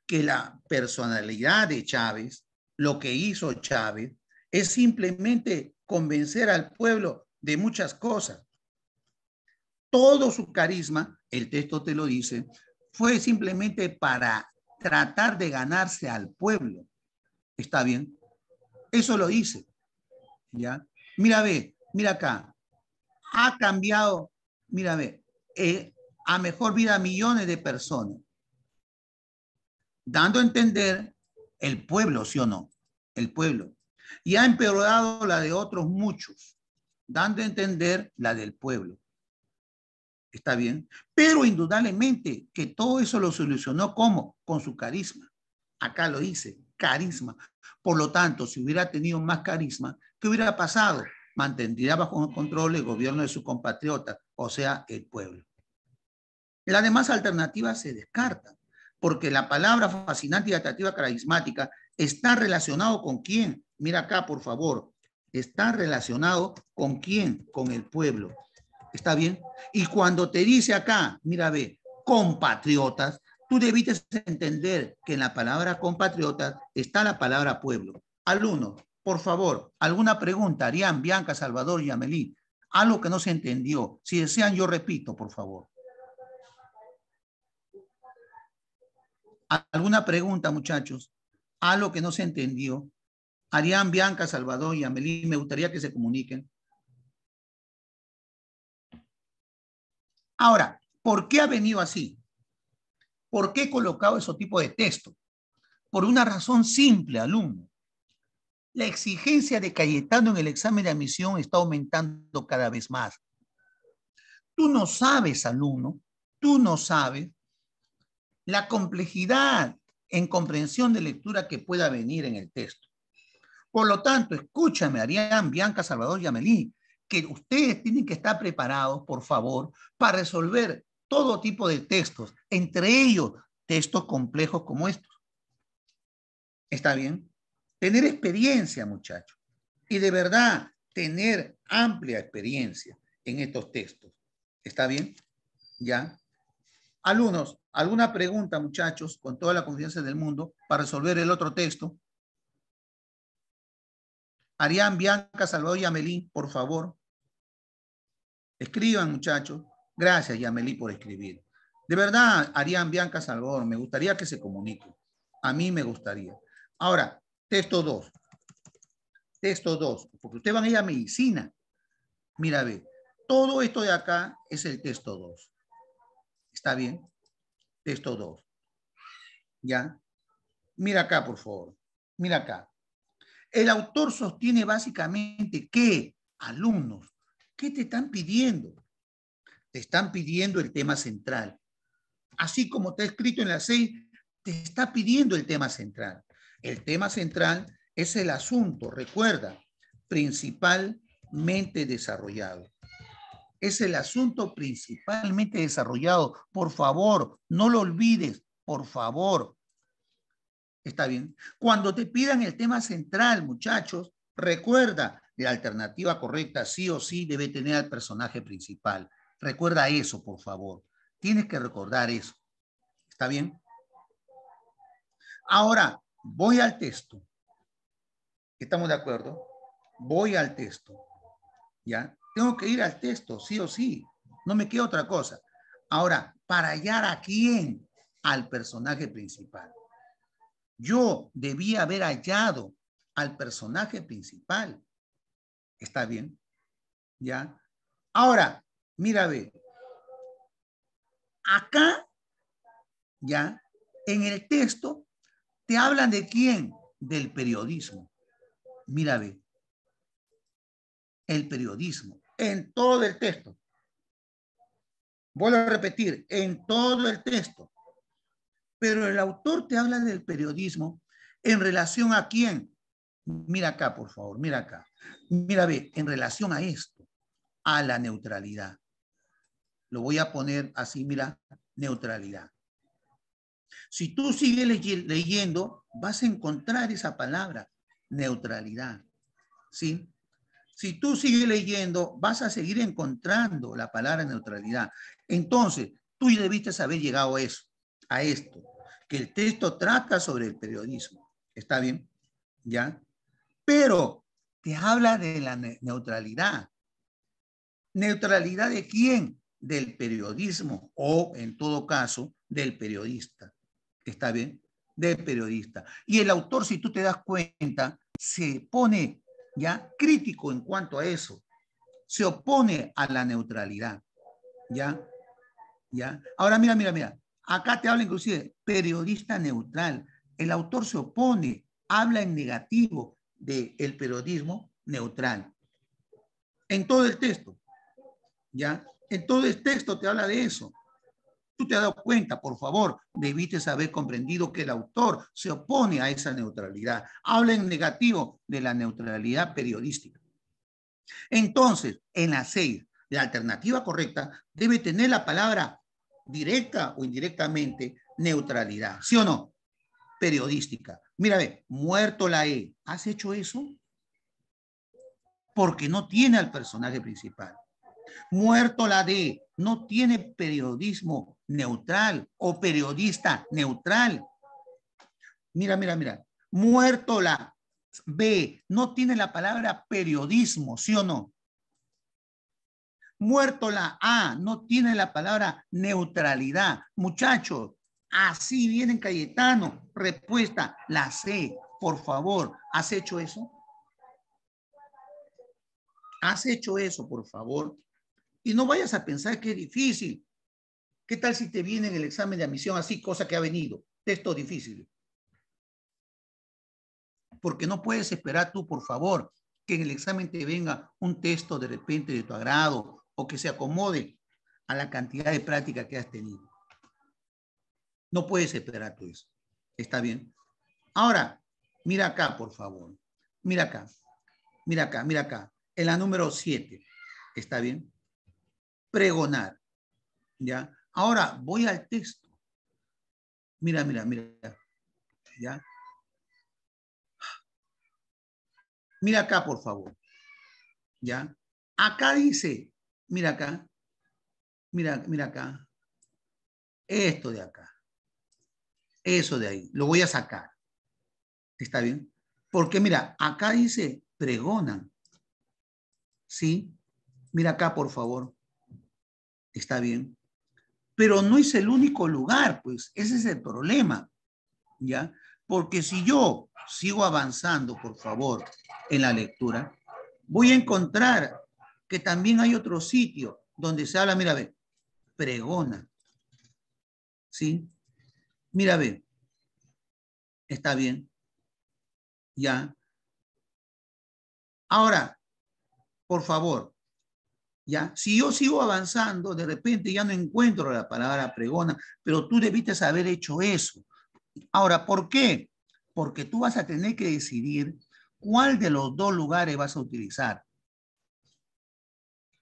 S1: que la personalidad de Chávez, lo que hizo Chávez, es simplemente convencer al pueblo de muchas cosas. Todo su carisma, el texto te lo dice, fue simplemente para tratar de ganarse al pueblo. ¿Está bien? Eso lo dice. ¿Ya? Mira, ve, mira acá. Ha cambiado, mira, ve, eh, a mejor vida millones de personas. Dando a entender el pueblo, ¿sí o no? El pueblo y ha empeorado la de otros muchos, dando a entender la del pueblo. Está bien, pero indudablemente que todo eso lo solucionó como con su carisma. Acá lo dice, carisma. Por lo tanto, si hubiera tenido más carisma, ¿qué hubiera pasado? Mantendría bajo control el gobierno de su compatriota, o sea, el pueblo. Las demás alternativas se descartan, porque la palabra fascinante y atractiva carismática ¿Está relacionado con quién? Mira acá, por favor. Está relacionado con quién? Con el pueblo. ¿Está bien? Y cuando te dice acá, mira, ve, compatriotas, tú debiste entender que en la palabra compatriotas está la palabra pueblo. Alumno, por favor, alguna pregunta, Arián, Bianca, Salvador y Amelí. Algo que no se entendió. Si desean, yo repito, por favor. ¿Alguna pregunta, muchachos? lo que no se entendió. Arián, Bianca, Salvador y Amelí, me gustaría que se comuniquen. Ahora, ¿por qué ha venido así? ¿Por qué he colocado ese tipo de texto? Por una razón simple, alumno. La exigencia de Cayetano en el examen de admisión está aumentando cada vez más. Tú no sabes, alumno, tú no sabes la complejidad en comprensión de lectura que pueda venir en el texto. Por lo tanto, escúchame, Arián, Bianca, Salvador y Amelí, que ustedes tienen que estar preparados, por favor, para resolver todo tipo de textos, entre ellos textos complejos como estos. ¿Está bien? Tener experiencia, muchachos. Y de verdad, tener amplia experiencia en estos textos. ¿Está bien? ¿Ya? Alumnos, alguna pregunta, muchachos, con toda la confianza del mundo, para resolver el otro texto. Arián, Bianca, Salvador y Amelín, por favor. Escriban, muchachos. Gracias, Yamelí, por escribir. De verdad, Arián, Bianca, Salvador, me gustaría que se comunique. A mí me gustaría. Ahora, texto 2. Texto 2, porque ustedes van a ir a medicina. Mira, ve, todo esto de acá es el texto 2. ¿Está bien? estos dos. ¿Ya? Mira acá, por favor. Mira acá. El autor sostiene básicamente que, alumnos, ¿qué te están pidiendo? Te están pidiendo el tema central. Así como está escrito en la 6, te está pidiendo el tema central. El tema central es el asunto, recuerda, principalmente desarrollado es el asunto principalmente desarrollado. Por favor, no lo olvides, por favor. Está bien. Cuando te pidan el tema central, muchachos, recuerda, la alternativa correcta sí o sí debe tener al personaje principal. Recuerda eso, por favor. Tienes que recordar eso. ¿Está bien? Ahora, voy al texto. ¿Estamos de acuerdo? Voy al texto. ¿Ya? Tengo que ir al texto, sí o sí. No me queda otra cosa. Ahora, para hallar a quién? Al personaje principal. Yo debía haber hallado al personaje principal. ¿Está bien? ¿Ya? Ahora, mira, ve. Acá, ya, en el texto, te hablan de quién? Del periodismo. Mira, ve el periodismo, en todo el texto. Vuelvo a repetir, en todo el texto. Pero el autor te habla del periodismo en relación a quién. Mira acá, por favor, mira acá. Mira, ve, en relación a esto, a la neutralidad. Lo voy a poner así, mira, neutralidad. Si tú sigues leyendo, vas a encontrar esa palabra, neutralidad. ¿Sí? Si tú sigues leyendo, vas a seguir encontrando la palabra neutralidad. Entonces, tú debiste haber llegado a eso, a esto, que el texto trata sobre el periodismo. ¿Está bien? ¿Ya? Pero te habla de la neutralidad. ¿Neutralidad de quién? Del periodismo o, en todo caso, del periodista. ¿Está bien? Del periodista. Y el autor, si tú te das cuenta, se pone ¿ya? Crítico en cuanto a eso. Se opone a la neutralidad, ¿ya? ¿Ya? Ahora mira, mira, mira. Acá te habla inclusive periodista neutral. El autor se opone, habla en negativo del el periodismo neutral. En todo el texto, ¿ya? En todo el texto te habla de eso. Tú te has dado cuenta, por favor, debiste haber comprendido que el autor se opone a esa neutralidad. Habla en negativo de la neutralidad periodística. Entonces, en la 6, la alternativa correcta debe tener la palabra directa o indirectamente neutralidad, ¿sí o no? Periodística. Mira, ve, muerto la E. ¿Has hecho eso? Porque no tiene al personaje principal. Muerto la D. No tiene periodismo neutral o periodista neutral. Mira, mira, mira. Muerto la B, no tiene la palabra periodismo, ¿sí o no? Muerto la A, no tiene la palabra neutralidad. Muchachos, así vienen Cayetano. Respuesta, la C, por favor, ¿has hecho eso? ¿Has hecho eso, por favor? Y no vayas a pensar que es difícil. ¿Qué tal si te viene en el examen de admisión así, cosa que ha venido? Texto difícil. Porque no puedes esperar tú, por favor, que en el examen te venga un texto de repente de tu agrado o que se acomode a la cantidad de práctica que has tenido. No puedes esperar tú eso. ¿Está bien? Ahora, mira acá, por favor. Mira acá. Mira acá, mira acá. En la número 7. ¿Está bien? Pregonar. ¿Ya? Ahora voy al texto. Mira, mira, mira. ¿Ya? Mira acá, por favor. ¿Ya? Acá dice, mira acá, mira, mira acá. Esto de acá. Eso de ahí. Lo voy a sacar. ¿Está bien? Porque mira, acá dice, pregonan. ¿Sí? Mira acá, por favor. ¿Está bien? pero no es el único lugar, pues ese es el problema, ¿ya? Porque si yo sigo avanzando, por favor, en la lectura, voy a encontrar que también hay otro sitio donde se habla, mira, ve, pregona, ¿sí? Mira, ve, está bien, ya. Ahora, por favor, ¿Ya? Si yo sigo avanzando, de repente ya no encuentro la palabra pregona, pero tú debiste haber hecho eso. Ahora, ¿por qué? Porque tú vas a tener que decidir cuál de los dos lugares vas a utilizar.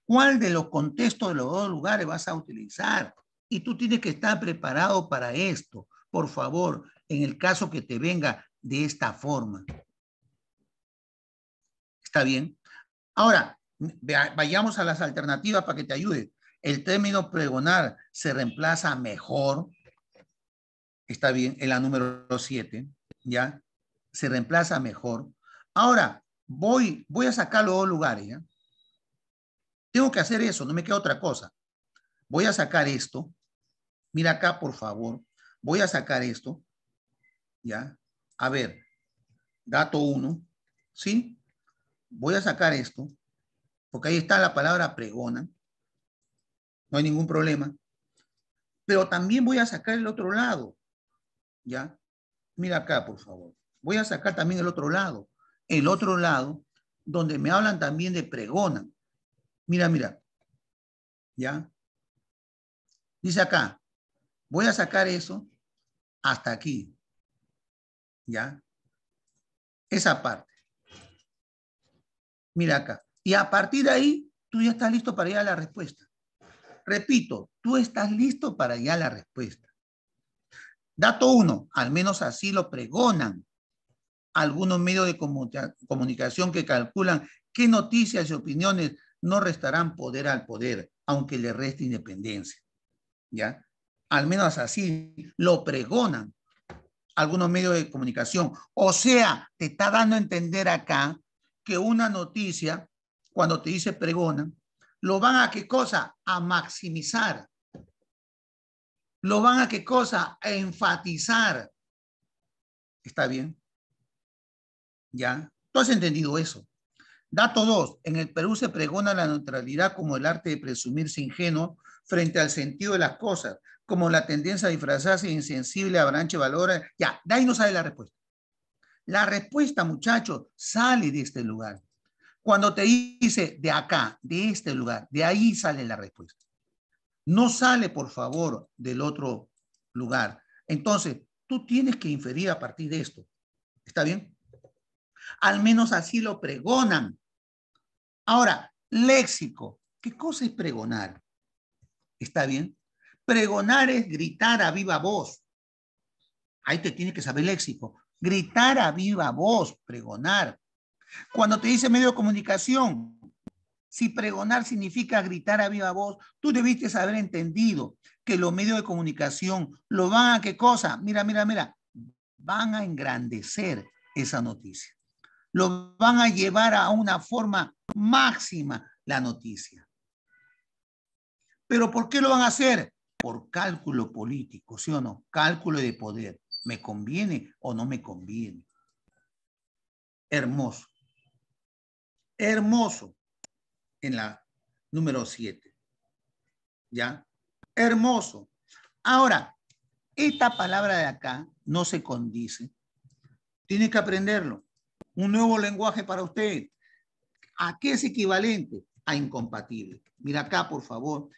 S1: ¿Cuál de los contextos de los dos lugares vas a utilizar? Y tú tienes que estar preparado para esto, por favor, en el caso que te venga de esta forma. ¿Está bien? Ahora, vayamos a las alternativas para que te ayude. El término pregonar se reemplaza mejor. Está bien, en la número 7, ¿ya? Se reemplaza mejor. Ahora, voy, voy a sacar los dos lugares, ¿ya? Tengo que hacer eso, no me queda otra cosa. Voy a sacar esto. Mira acá, por favor. Voy a sacar esto. ¿Ya? A ver. Dato 1. ¿Sí? Voy a sacar esto porque ahí está la palabra pregona, no hay ningún problema. Pero también voy a sacar el otro lado, ¿ya? Mira acá, por favor. Voy a sacar también el otro lado, el otro lado, donde me hablan también de pregona. Mira, mira, ¿ya? Dice acá, voy a sacar eso hasta aquí, ¿ya? Esa parte. Mira acá. Y a partir de ahí, tú ya estás listo para ir a la respuesta. Repito, tú estás listo para ir la respuesta. Dato uno, al menos así lo pregonan algunos medios de comunicación que calculan qué noticias y opiniones no restarán poder al poder, aunque le reste independencia. ¿Ya? Al menos así lo pregonan algunos medios de comunicación. O sea, te está dando a entender acá que una noticia cuando te dice pregona, lo van a qué cosa? A maximizar. Lo van a qué cosa? A enfatizar. ¿Está bien? ¿Ya? ¿Tú has entendido eso? Dato 2. En el Perú se pregona la neutralidad como el arte de presumirse ingenuo frente al sentido de las cosas, como la tendencia a disfrazarse insensible, abranche, valor. Ya, de ahí no sale la respuesta. La respuesta, muchachos, sale de este lugar. Cuando te dice de acá, de este lugar, de ahí sale la respuesta. No sale, por favor, del otro lugar. Entonces, tú tienes que inferir a partir de esto. ¿Está bien? Al menos así lo pregonan. Ahora, léxico. ¿Qué cosa es pregonar? ¿Está bien? Pregonar es gritar a viva voz. Ahí te tienes que saber léxico. Gritar a viva voz, pregonar. Cuando te dice medio de comunicación, si pregonar significa gritar a viva voz, tú debiste haber entendido que los medios de comunicación lo van a qué cosa? Mira, mira, mira, van a engrandecer esa noticia. Lo van a llevar a una forma máxima la noticia. Pero ¿por qué lo van a hacer? Por cálculo político, ¿sí o no? Cálculo de poder. ¿Me conviene o no me conviene? Hermoso hermoso en la número 7. ¿Ya? Hermoso. Ahora, esta palabra de acá no se condice. Tiene que aprenderlo. Un nuevo lenguaje para usted. ¿A qué es equivalente? A incompatible. Mira acá, por favor.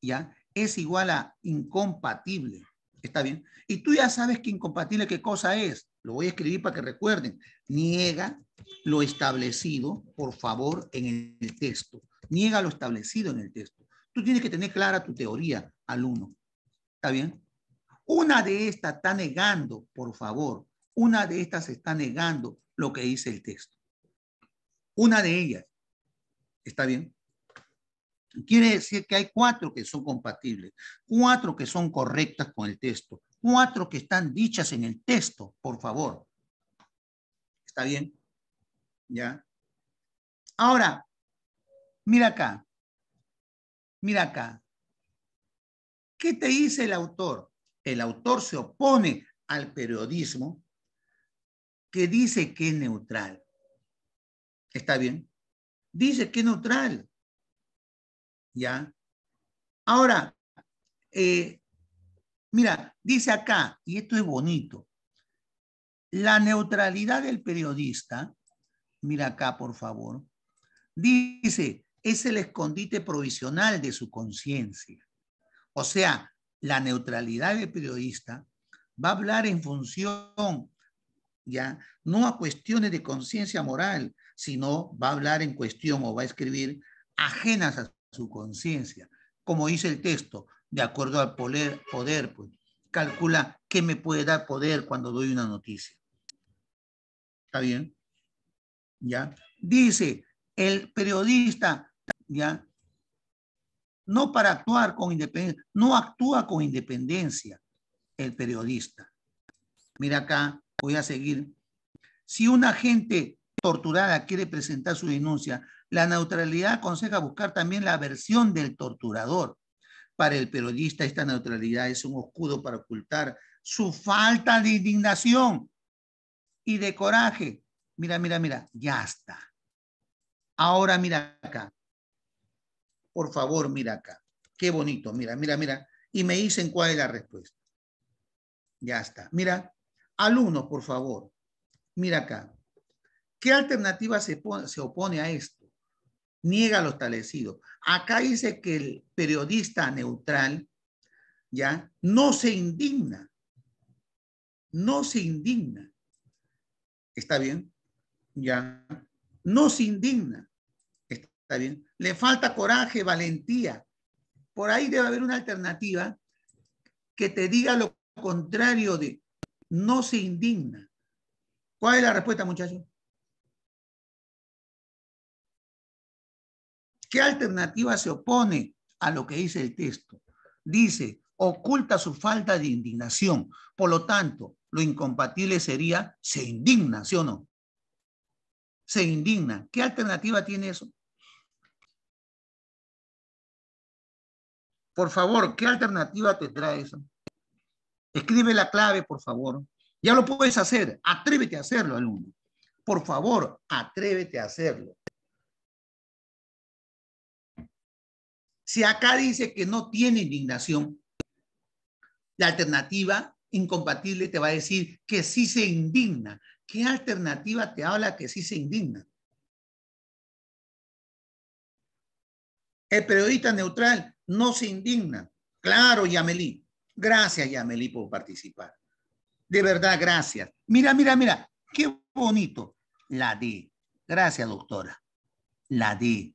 S1: ¿Ya? Es igual a incompatible. ¿Está bien? Y tú ya sabes que incompatible qué cosa es lo voy a escribir para que recuerden, niega lo establecido, por favor, en el texto. Niega lo establecido en el texto. Tú tienes que tener clara tu teoría, alumno. ¿Está bien? Una de estas está negando, por favor, una de estas está negando lo que dice el texto. Una de ellas. ¿Está bien? Quiere decir que hay cuatro que son compatibles, cuatro que son correctas con el texto, cuatro que están dichas en el texto, por favor. ¿Está bien? ¿Ya? Ahora, mira acá. Mira acá. ¿Qué te dice el autor? El autor se opone al periodismo que dice que es neutral. ¿Está bien? Dice que es neutral. ¿Ya? Ahora, eh, mira, Dice acá, y esto es bonito, la neutralidad del periodista, mira acá por favor, dice, es el escondite provisional de su conciencia. O sea, la neutralidad del periodista va a hablar en función, ya, no a cuestiones de conciencia moral, sino va a hablar en cuestión o va a escribir ajenas a su conciencia, como dice el texto, de acuerdo al poder, poder pues, calcula qué me puede dar poder cuando doy una noticia. ¿Está bien? ¿Ya? Dice, el periodista, ¿ya? No para actuar con independencia, no actúa con independencia el periodista. Mira acá, voy a seguir. Si una gente torturada quiere presentar su denuncia, la neutralidad aconseja buscar también la versión del torturador para el periodista esta neutralidad es un escudo para ocultar su falta de indignación y de coraje. Mira, mira, mira, ya está. Ahora mira acá. Por favor, mira acá. Qué bonito, mira, mira, mira. Y me dicen cuál es la respuesta. Ya está. Mira, alumnos, por favor. Mira acá. ¿Qué alternativa se, se opone a esto? niega lo establecido. Acá dice que el periodista neutral ya no se indigna. No se indigna. ¿Está bien? Ya. No se indigna. ¿Está bien? Le falta coraje, valentía. Por ahí debe haber una alternativa que te diga lo contrario de no se indigna. ¿Cuál es la respuesta, muchachos? ¿Qué alternativa se opone a lo que dice el texto? Dice, oculta su falta de indignación. Por lo tanto, lo incompatible sería, se indigna, ¿sí o no? Se indigna. ¿Qué alternativa tiene eso? Por favor, ¿qué alternativa tendrá eso? Escribe la clave, por favor. Ya lo puedes hacer. Atrévete a hacerlo, alumno. Por favor, atrévete a hacerlo. Si acá dice que no tiene indignación, la alternativa incompatible te va a decir que sí se indigna. ¿Qué alternativa te habla que sí se indigna? El periodista neutral no se indigna. Claro, Yamelí. Gracias, Yamelí, por participar. De verdad, gracias. Mira, mira, mira. Qué bonito. La D. Gracias, doctora. La D.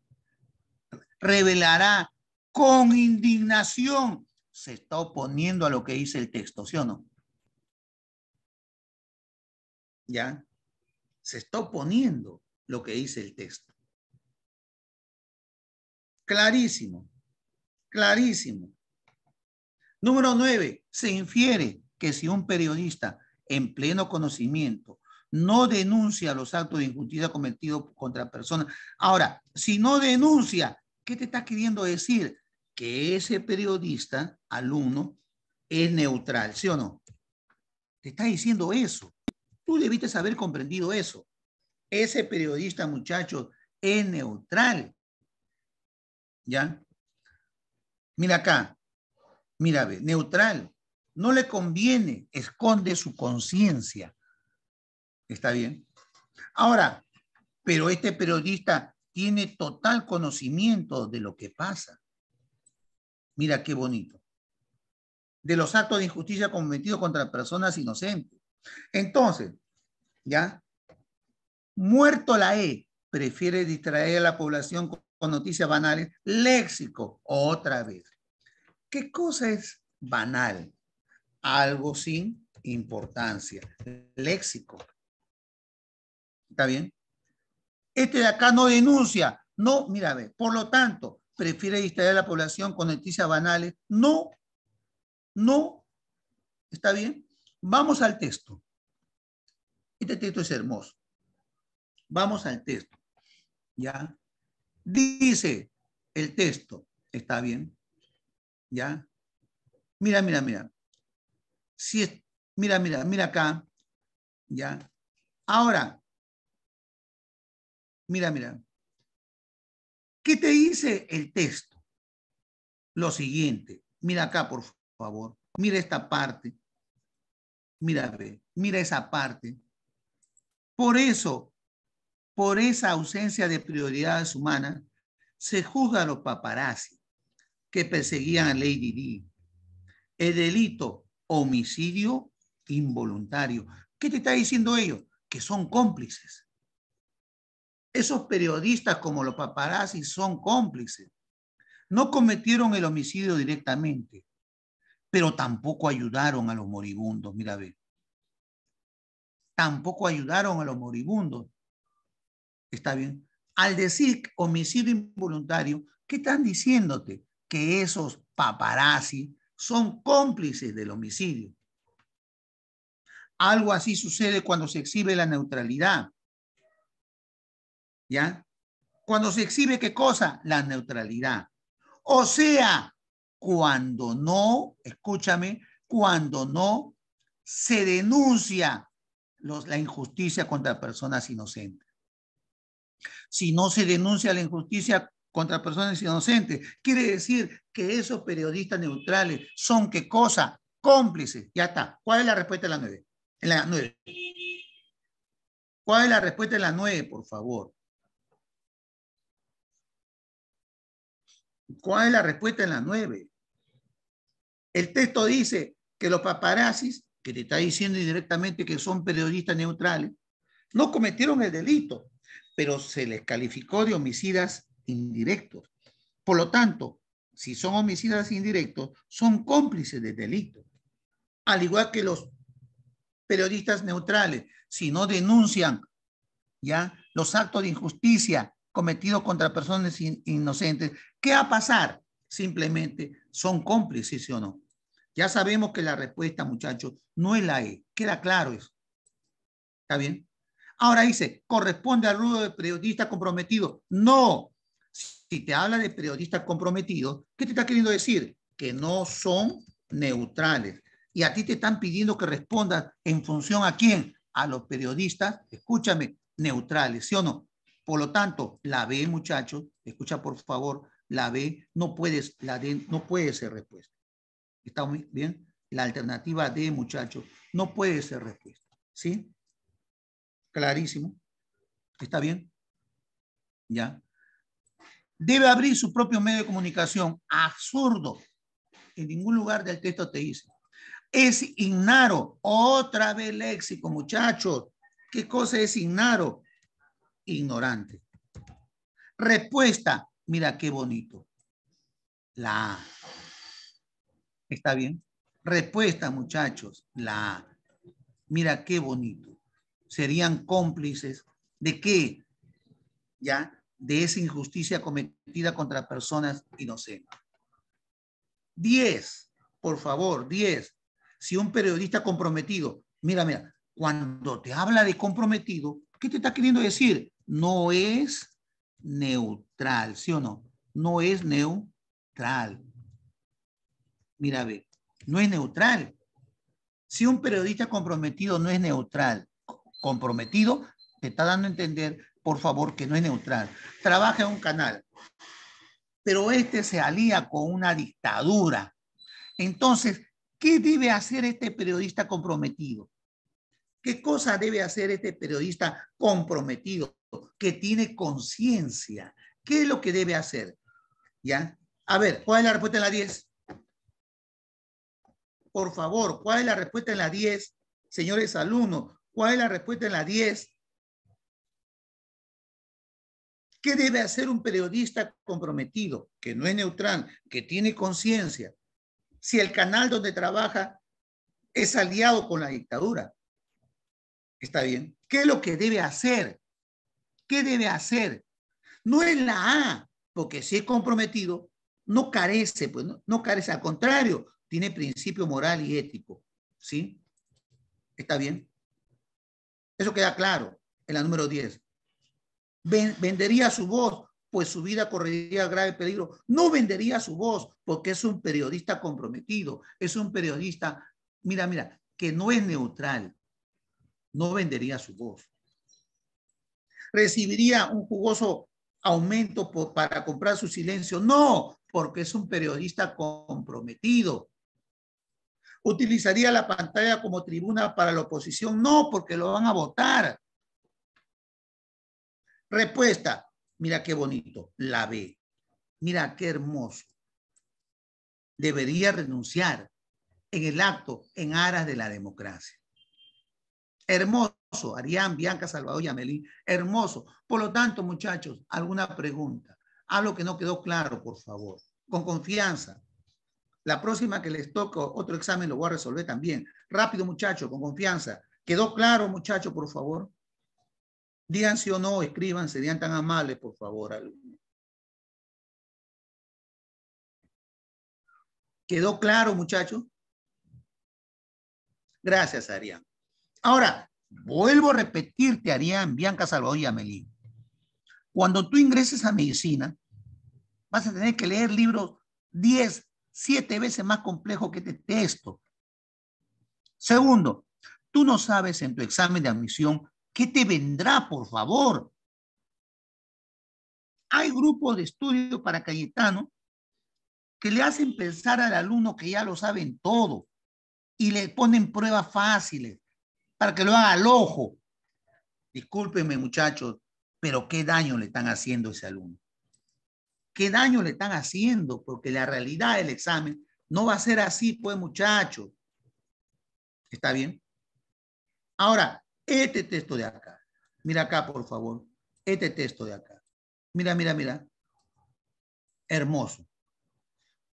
S1: Revelará con indignación se está oponiendo a lo que dice el texto, ¿sí o no? ¿Ya? Se está oponiendo lo que dice el texto. Clarísimo, clarísimo. Número nueve, se infiere que si un periodista en pleno conocimiento no denuncia los actos de injusticia cometidos contra personas. Ahora, si no denuncia, ¿Qué te está queriendo decir? Que ese periodista, alumno, es neutral, ¿sí o no? Te está diciendo eso. Tú debiste haber comprendido eso. Ese periodista, muchachos, es neutral. ¿Ya? Mira acá. Mira, ve, neutral. No le conviene, esconde su conciencia. ¿Está bien? Ahora, pero este periodista tiene total conocimiento de lo que pasa. Mira qué bonito. De los actos de injusticia cometidos contra personas inocentes. Entonces, ¿ya? Muerto la E, prefiere distraer a la población con, noticias banales. Léxico, otra vez. ¿Qué cosa es banal? Algo sin importancia. Léxico. ¿Está bien? Este de acá no denuncia. No, mira, ver. por lo tanto, prefiere distraer a la población con noticias banales. No, no. ¿Está bien? Vamos al texto. Este texto es hermoso. Vamos al texto. ¿Ya? Dice el texto. ¿Está bien? ¿Ya? Mira, mira, mira. Si mira, mira, mira acá. ¿Ya? Ahora, Mira, mira. ¿Qué te dice el texto? Lo siguiente. Mira acá, por favor. Mira esta parte. Mira, Mira esa parte. Por eso, por esa ausencia de prioridades humanas, se juzgan los paparazzi que perseguían a Lady Di. El delito homicidio involuntario. ¿Qué te está diciendo ellos? Que son cómplices. Esos periodistas como los paparazzi son cómplices. No cometieron el homicidio directamente, pero tampoco ayudaron a los moribundos, mira ve. Tampoco ayudaron a los moribundos. Está bien. Al decir homicidio involuntario, ¿qué están diciéndote? Que esos paparazzi son cómplices del homicidio. Algo así sucede cuando se exhibe la neutralidad. ¿Ya? Cuando se exhibe qué cosa? La neutralidad. O sea, cuando no, escúchame, cuando no se denuncia la injusticia contra personas inocentes. Si no se denuncia la injusticia contra personas inocentes, quiere decir que esos periodistas neutrales son qué cosa? Cómplices. Ya está. ¿Cuál es la respuesta de la nueve? En la nueve. ¿Cuál es la respuesta de la nueve, por favor? ¿Cuál es la respuesta en la nueve? El texto dice que los paparazzis, que te está diciendo indirectamente que son periodistas neutrales, no cometieron el delito, pero se les calificó de homicidas indirectos. Por lo tanto, si son homicidas indirectos, son cómplices del delito. Al igual que los periodistas neutrales, si no denuncian ya los actos de injusticia cometido contra personas inocentes, ¿qué va a pasar? Simplemente son cómplices, o no? Ya sabemos que la respuesta, muchachos, no es la E. Queda claro eso. ¿Está bien? Ahora dice, ¿corresponde al rubro de periodista comprometido? No. Si te habla de periodistas comprometidos, ¿qué te está queriendo decir? Que no son neutrales. Y a ti te están pidiendo que respondas en función a quién? A los periodistas, escúchame, neutrales, ¿sí o no? Por lo tanto, la B, muchachos, escucha por favor, la B no puede, la no puede ser respuesta. ¿Está muy bien? La alternativa D, muchachos, no puede ser respuesta. ¿Sí? Clarísimo. ¿Está bien? ¿Ya? Debe abrir su propio medio de comunicación. Absurdo. En ningún lugar del texto te dice. Es ignaro. Otra vez léxico, muchachos. ¿Qué cosa es ignaro? ignorante. Respuesta, mira qué bonito. La ¿Está bien? Respuesta, muchachos, la A. Mira qué bonito. Serían cómplices de qué? ¿Ya? De esa injusticia cometida contra personas inocentes. Diez, por favor, diez. Si un periodista comprometido, mira, mira, cuando te habla de comprometido, ¿qué te está queriendo decir? no es neutral, ¿sí o no? No es neutral. Mira, ve, no es neutral. Si un periodista comprometido no es neutral, comprometido, te está dando a entender, por favor, que no es neutral. Trabaja en un canal, pero este se alía con una dictadura. Entonces, ¿qué debe hacer este periodista comprometido? ¿Qué cosa debe hacer este periodista comprometido? que tiene conciencia. ¿Qué es lo que debe hacer? ¿Ya? A ver, ¿cuál es la respuesta en la 10? Por favor, ¿cuál es la respuesta en la 10? Señores alumnos, ¿cuál es la respuesta en la 10? ¿Qué debe hacer un periodista comprometido, que no es neutral, que tiene conciencia? Si el canal donde trabaja es aliado con la dictadura. Está bien. ¿Qué es lo que debe hacer? ¿Qué debe hacer? No es la A, porque si es comprometido, no carece, pues no, carece, al contrario, tiene principio moral y ético. ¿Sí? ¿Está bien? Eso queda claro en la número 10. vendería su voz, pues su vida correría grave peligro. No vendería su voz porque es un periodista comprometido, es un periodista, mira, mira, que no es neutral. No vendería su voz recibiría un jugoso aumento para comprar su silencio. No, porque es un periodista comprometido. ¿Utilizaría la pantalla como tribuna para la oposición? No, porque lo van a votar. Respuesta. Mira qué bonito. La ve. Mira qué hermoso. Debería renunciar en el acto en aras de la democracia. Hermoso Arián, Bianca, Salvador y Amelín. Hermoso. Por lo tanto, muchachos, alguna pregunta. Algo que no quedó claro, por favor. Con confianza. La próxima que les toque otro examen lo voy a resolver también. Rápido, muchachos, con confianza. ¿Quedó claro, muchachos, por favor? Díganse o no, escriban, serían tan amables, por favor,
S2: ¿Quedó claro,
S1: muchachos? Gracias, Arián. Ahora, vuelvo a repetirte, Arián, Bianca Salvador y Amelín. Cuando tú ingreses a medicina, vas a tener que leer libros 10, 7 veces más complejos que este texto. Segundo, tú no sabes en tu examen de admisión qué te vendrá, por favor. Hay grupos de estudio para Cayetano que le hacen pensar al alumno que ya lo saben todo y le ponen pruebas fáciles, para que lo haga al ojo. Discúlpenme, muchachos, pero qué daño le están haciendo a ese alumno. ¿Qué daño le están haciendo? Porque la realidad del examen no va a ser así, pues, muchachos. ¿Está bien? Ahora, este texto de acá. Mira acá, por favor. Este texto de acá. Mira, mira, mira. Hermoso.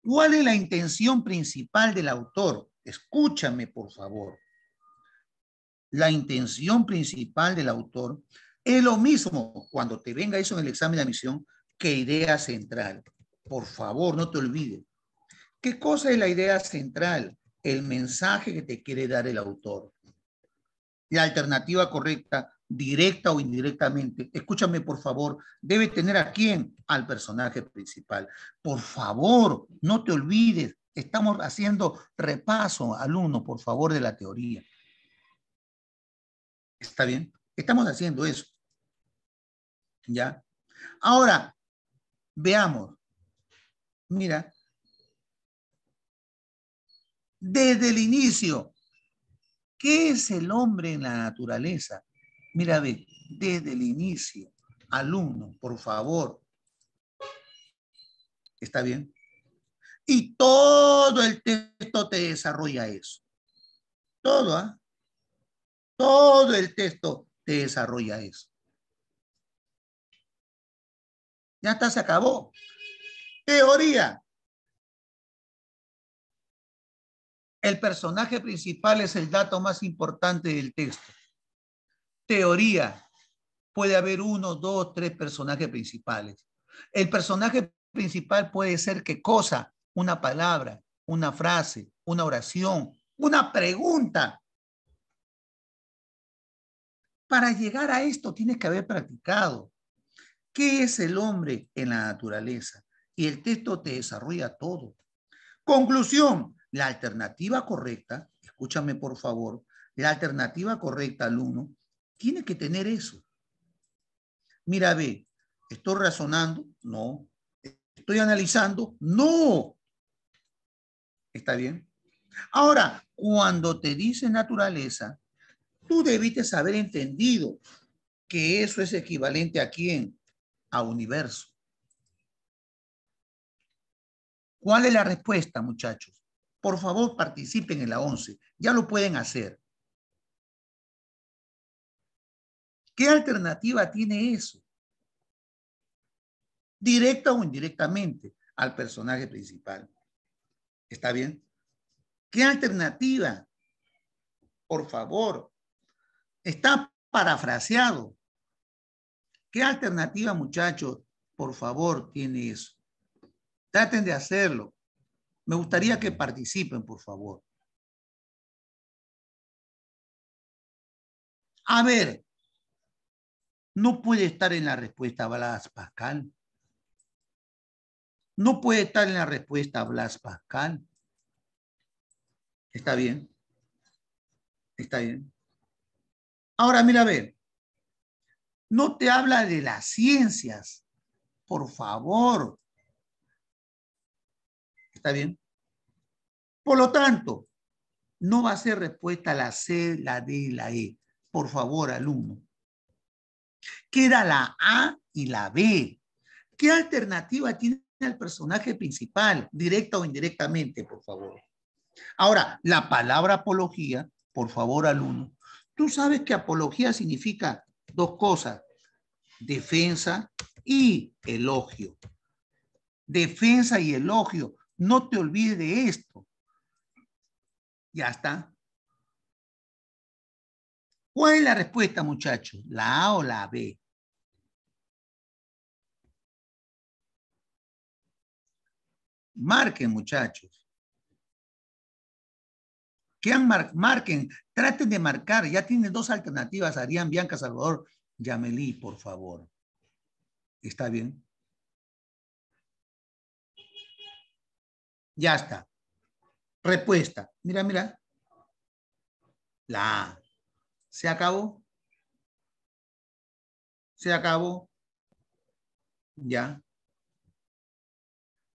S1: ¿Cuál es la intención principal del autor? Escúchame, por favor la intención principal del autor, es lo mismo cuando te venga eso en el examen de admisión que idea central. Por favor, no te olvides. ¿Qué cosa es la idea central? El mensaje que te quiere dar el autor. La alternativa correcta, directa o indirectamente, escúchame por favor, debe tener a quién? Al personaje principal. Por favor, no te olvides. Estamos haciendo repaso, alumno, por favor, de la teoría. ¿Está bien? Estamos haciendo eso. ¿Ya? Ahora, veamos. Mira, desde el inicio, ¿qué es el hombre en la naturaleza? Mira, desde el inicio, alumno, por favor. ¿Está bien? Y todo el texto te desarrolla eso. Todo, ¿ah? Todo el texto te desarrolla eso. Ya está, se acabó. Teoría. El personaje principal es el dato más importante del texto. Teoría. Puede haber uno, dos, tres personajes principales. El personaje principal puede ser qué cosa, una palabra, una frase, una oración, una pregunta, para llegar a esto tienes que haber practicado. ¿Qué es el hombre en la naturaleza? Y el texto te desarrolla todo. Conclusión, la alternativa correcta, escúchame por favor, la alternativa correcta, al uno, tiene que tener eso. Mira, ve, ¿estoy razonando? No. ¿Estoy analizando? No. ¿Está bien? Ahora, cuando te dice naturaleza, Tú debiste haber entendido que eso es equivalente a quién? A universo. ¿Cuál es la respuesta, muchachos? Por favor, participen en la 11. Ya lo pueden hacer. ¿Qué alternativa tiene eso? Directa o indirectamente al personaje principal. ¿Está bien? ¿Qué alternativa? Por favor, Está parafraseado. ¿Qué alternativa, muchachos, por favor, tiene eso? Traten de hacerlo. Me gustaría que participen,
S2: por favor. A
S1: ver, no puede estar en la respuesta Blas Pascal. No puede estar en la respuesta Blas Pascal. Está bien. Está bien. Ahora, mira, a ver, no te habla de las ciencias, por favor. ¿Está bien? Por lo tanto, no va a ser respuesta la C, la D y la E. Por favor, alumno. Queda la A y la B. ¿Qué alternativa tiene el personaje principal, directa o indirectamente, por favor? Ahora, la palabra apología, por favor, alumno, Tú sabes que apología significa dos cosas, defensa y elogio. Defensa y elogio. No te olvides de esto. Ya está. ¿Cuál es la
S2: respuesta, muchachos? ¿La A o la B?
S1: Marquen, muchachos. ¿Qué han marquen Traten de marcar, ya tienen dos alternativas, Arián, Bianca, Salvador, Yamelí, por favor. ¿Está bien? Ya está. Respuesta. Mira, mira. La ¿Se acabó? Se acabó. Ya.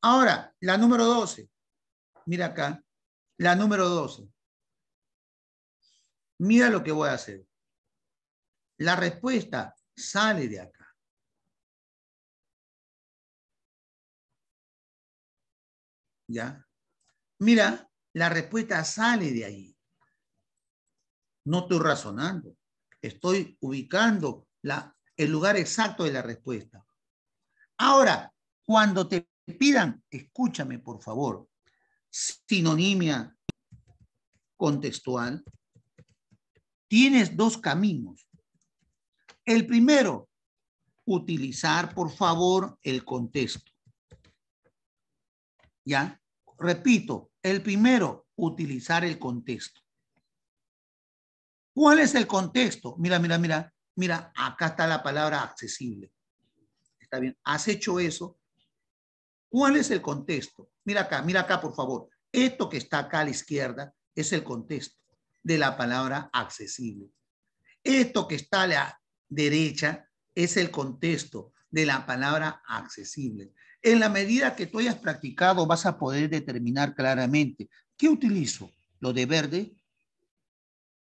S1: Ahora, la número 12. Mira acá. La número 12 mira lo que voy a hacer. La respuesta sale de acá. ¿Ya? Mira, la respuesta sale de ahí. No estoy razonando. Estoy ubicando la, el lugar exacto de la respuesta. Ahora, cuando te pidan, escúchame por favor, sinonimia contextual, tienes dos caminos. El primero, utilizar, por favor, el contexto. ¿Ya? Repito, el primero, utilizar el contexto. ¿Cuál es el contexto? Mira, mira, mira, mira, acá está la palabra accesible. Está bien, has hecho eso. ¿Cuál es el contexto? Mira acá, mira acá, por favor. Esto que está acá a la izquierda es el contexto de la palabra accesible. Esto que está a la derecha es el contexto de la palabra accesible. En la medida que tú hayas practicado, vas a poder determinar claramente qué utilizo, lo de verde,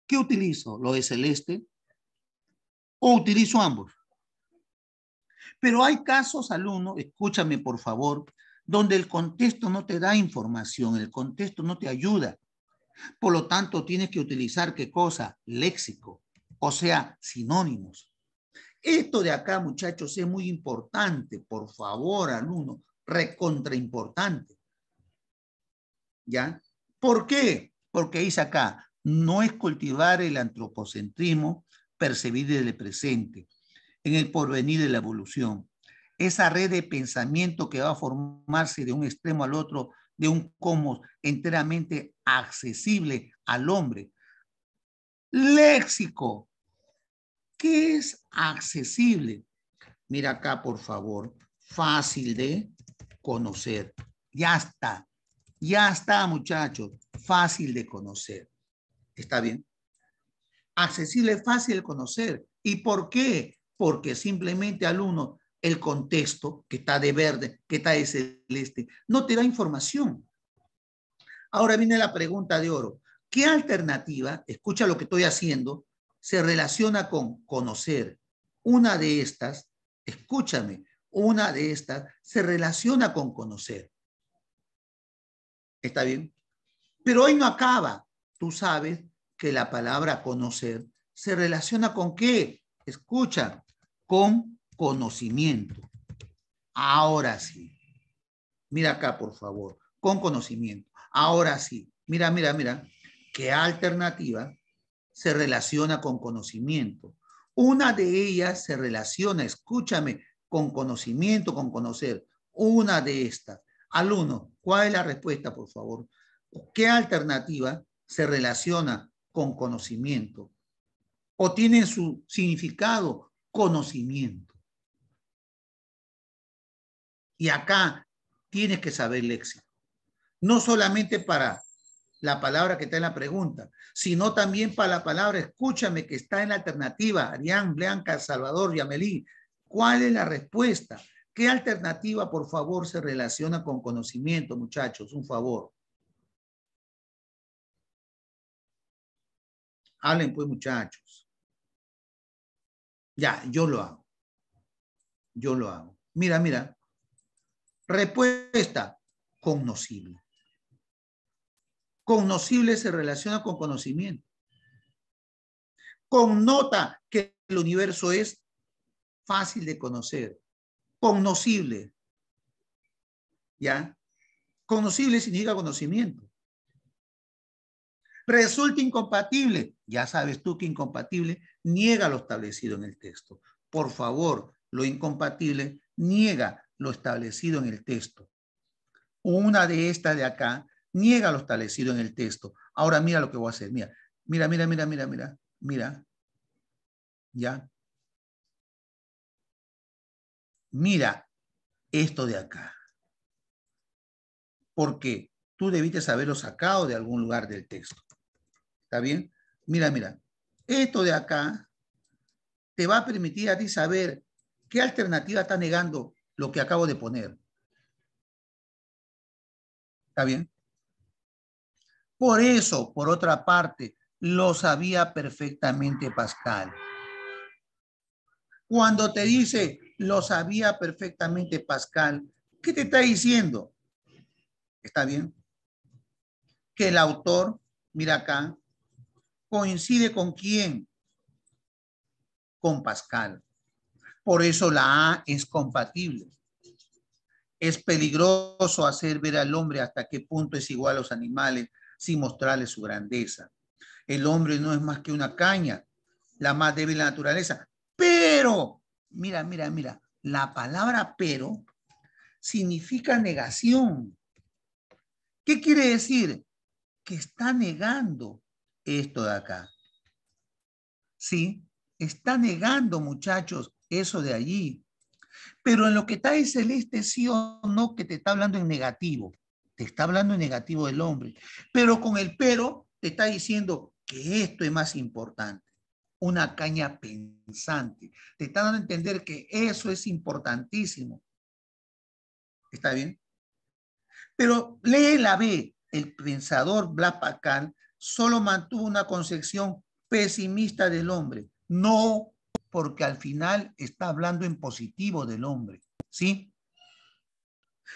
S1: qué utilizo, lo de celeste, o utilizo ambos. Pero hay casos, alumnos, escúchame por favor, donde el contexto no te da información, el contexto no te ayuda, por lo tanto, tienes que utilizar qué cosa? Léxico, o sea, sinónimos. Esto de acá, muchachos, es muy importante. Por favor, alumno, recontra importante. ¿Ya? ¿Por qué? Porque dice acá, no es cultivar el antropocentrismo percibir desde el presente, en el porvenir de la evolución. Esa red de pensamiento que va a formarse de un extremo al otro de un como enteramente accesible al hombre. Léxico. ¿Qué es accesible? Mira acá, por favor. Fácil de conocer. Ya está. Ya está, muchachos. Fácil de conocer. ¿Está bien? Accesible, fácil de conocer. ¿Y por qué? Porque simplemente uno el contexto, que está de verde, que está de celeste, no te da información. Ahora viene la pregunta de oro. ¿Qué alternativa, escucha lo que estoy haciendo, se relaciona con conocer? Una de estas, escúchame, una de estas se relaciona con conocer. ¿Está bien? Pero hoy no acaba. Tú sabes que la palabra conocer se relaciona con qué? Escucha, con conocimiento. Ahora sí. Mira acá, por favor, con conocimiento. Ahora sí. Mira, mira, mira. ¿Qué alternativa se relaciona con conocimiento? Una de ellas se relaciona, escúchame, con conocimiento, con conocer. Una de estas. Alumno, ¿cuál es la respuesta, por favor? ¿Qué alternativa se relaciona con conocimiento? ¿O tiene su significado conocimiento? Y acá tienes que saber léxico. No solamente para la palabra que está en la pregunta, sino también para la palabra escúchame que está en la alternativa, Arián, Blanca, Salvador, Yamelí. ¿Cuál es la respuesta? ¿Qué alternativa, por favor, se relaciona con conocimiento, muchachos? Un favor. Hablen, pues, muchachos. Ya, yo lo hago. Yo lo hago. Mira, mira. Respuesta, conocible. Conocible se relaciona con conocimiento. Connota que el universo es fácil de conocer, Conocible. ¿Ya? Conocible significa conocimiento. Resulta incompatible. Ya sabes tú que incompatible niega lo establecido en el texto. Por favor, lo incompatible niega lo establecido en el texto. Una de estas de acá niega lo establecido en el texto. Ahora mira lo que voy a hacer. Mira, mira, mira, mira, mira, mira. ¿Ya? Mira esto de acá. Porque tú debiste haberlo sacado de algún lugar del texto. ¿Está bien? Mira, mira. Esto de acá te va a permitir a ti saber qué alternativa está negando lo que acabo de poner. ¿Está bien? Por eso, por otra parte, lo sabía perfectamente Pascal. Cuando te dice, lo sabía perfectamente Pascal, ¿qué te está diciendo? ¿Está bien? Que el autor, mira acá, coincide con quién? Con Pascal. Por eso la A es compatible. Es peligroso hacer ver al hombre hasta qué punto es igual a los animales sin mostrarle su grandeza. El hombre no es más que una caña, la más débil de la naturaleza. Pero, mira, mira, mira, la palabra pero significa negación. ¿Qué quiere decir? Que está negando esto de acá. Sí, está negando, muchachos, eso de allí. Pero en lo que está es el este sí o no que te está hablando en negativo. Te está hablando en negativo del hombre. Pero con el pero te está diciendo que esto es más importante. Una caña pensante. Te está dando a entender que eso es importantísimo. ¿Está bien? Pero lee la B. El pensador Black solo mantuvo una concepción pesimista del hombre. No porque al final está hablando en positivo del hombre, ¿sí?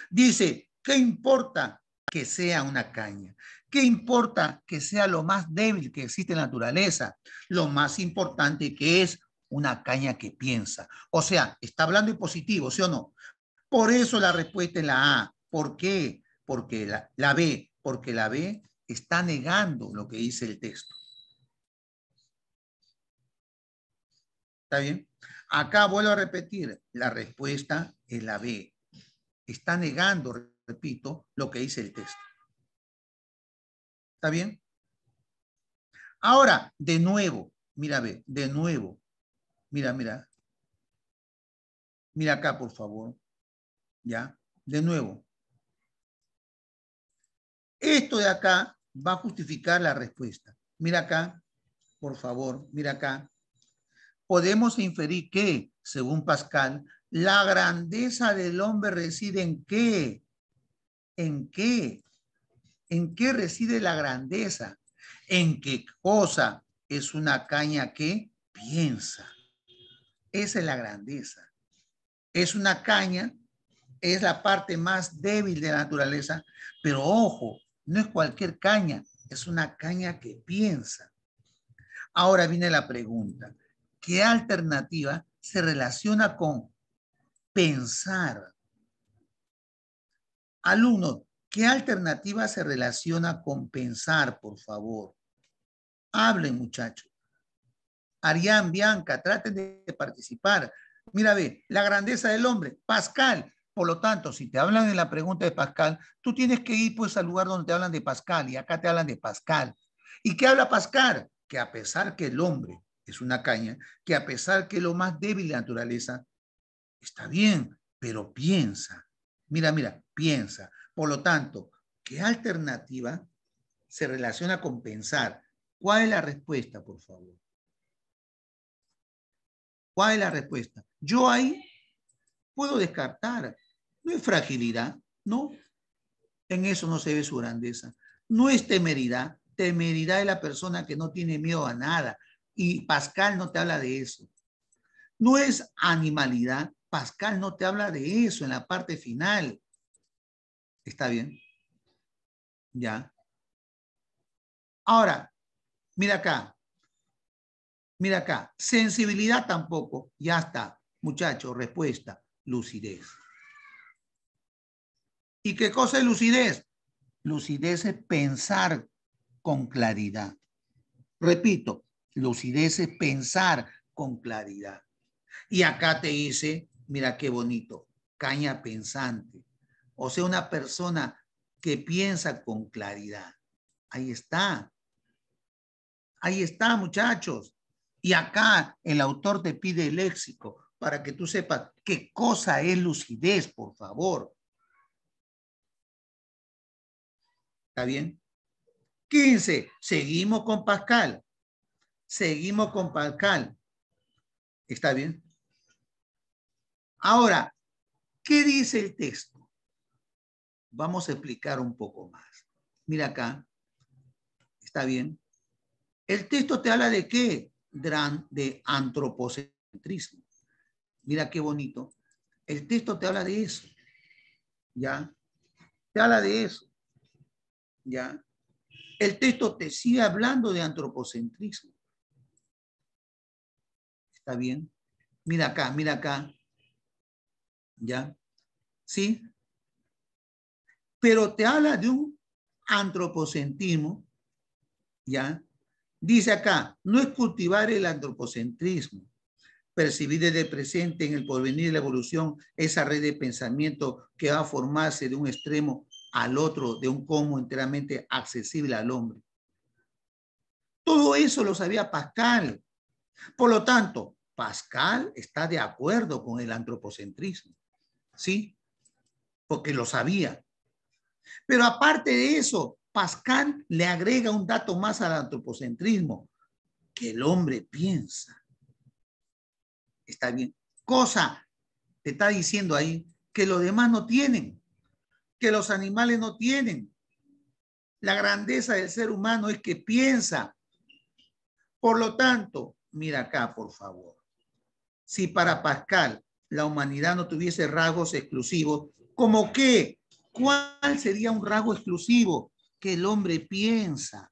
S1: Dice, ¿qué importa que sea una caña? ¿Qué importa que sea lo más débil que existe en la naturaleza? Lo más importante que es una caña que piensa. O sea, está hablando en positivo, ¿sí o no? Por eso la respuesta es la A. ¿Por qué? Porque la, la B, porque la B está negando lo que dice el texto. ¿Está bien? Acá vuelvo a repetir, la respuesta es la B. Está negando, repito, lo que dice el texto. ¿Está bien? Ahora, de nuevo, mira, ve, de nuevo. Mira, mira. Mira acá, por favor. ¿Ya? De nuevo. Esto de acá va a justificar la respuesta. Mira acá, por favor, mira acá podemos inferir que, según Pascal, la grandeza del hombre reside en qué? ¿En qué? ¿En qué reside la grandeza? ¿En qué cosa es una caña que piensa? Esa es la grandeza. Es una caña, es la parte más débil de la naturaleza, pero ojo, no es cualquier caña, es una caña que piensa. Ahora viene la pregunta, ¿Qué alternativa se relaciona con pensar. Alumno, ¿qué alternativa se relaciona con pensar, por favor? Hablen, muchachos. Arián, Bianca, traten de participar. Mira, ve, la grandeza del hombre, Pascal. Por lo tanto, si te hablan en la pregunta de Pascal, tú tienes que ir pues al lugar donde te hablan de Pascal y acá te hablan de Pascal. ¿Y qué habla Pascal? Que a pesar que el hombre es una caña que a pesar que lo más débil de la naturaleza, está bien, pero piensa. Mira, mira, piensa. Por lo tanto, ¿qué alternativa se relaciona con pensar? ¿Cuál es la respuesta, por favor? ¿Cuál es la respuesta? Yo ahí puedo descartar. No es fragilidad, no. En eso no se ve su grandeza. No es temeridad. Temeridad de la persona que no tiene miedo a nada, y Pascal no te habla de eso. No es animalidad. Pascal no te habla de eso en la parte final. ¿Está bien? Ya. Ahora, mira acá. Mira acá. Sensibilidad tampoco. Ya está. Muchachos, respuesta. Lucidez. ¿Y qué cosa es lucidez? Lucidez es pensar con claridad. Repito, lucidez es pensar con claridad. Y acá te dice, mira qué bonito, caña pensante. O sea, una persona que piensa con claridad. Ahí está. Ahí está, muchachos. Y acá el autor te pide el léxico para que tú sepas qué cosa es lucidez, por favor. ¿Está bien? 15. Seguimos con Pascal seguimos con Pascal. ¿Está bien? Ahora, ¿qué dice el texto? Vamos a explicar un poco más. Mira acá. ¿Está bien? El texto te habla de qué? De antropocentrismo. Mira qué bonito. El texto te habla de eso. ¿Ya? Te habla de eso. ¿Ya? El texto te sigue hablando de antropocentrismo bien. Mira acá, mira acá. ¿Ya? ¿Sí? Pero te habla de un antropocentrismo, ¿ya? Dice acá, no es cultivar el antropocentrismo, percibir desde presente en el porvenir de la evolución esa red de pensamiento que va a formarse de un extremo al otro, de un cómo enteramente accesible al hombre. Todo eso lo sabía Pascal. Por lo tanto, Pascal está de acuerdo con el antropocentrismo, ¿sí? Porque lo sabía. Pero aparte de eso, Pascal le agrega un dato más al antropocentrismo, que el hombre piensa. Está bien. Cosa, te está diciendo ahí, que los demás no tienen, que los animales no tienen. La grandeza del ser humano es que piensa. Por lo tanto, mira acá, por favor si para Pascal la humanidad no tuviese rasgos exclusivos, ¿como qué? ¿Cuál sería un rasgo exclusivo que el hombre piensa?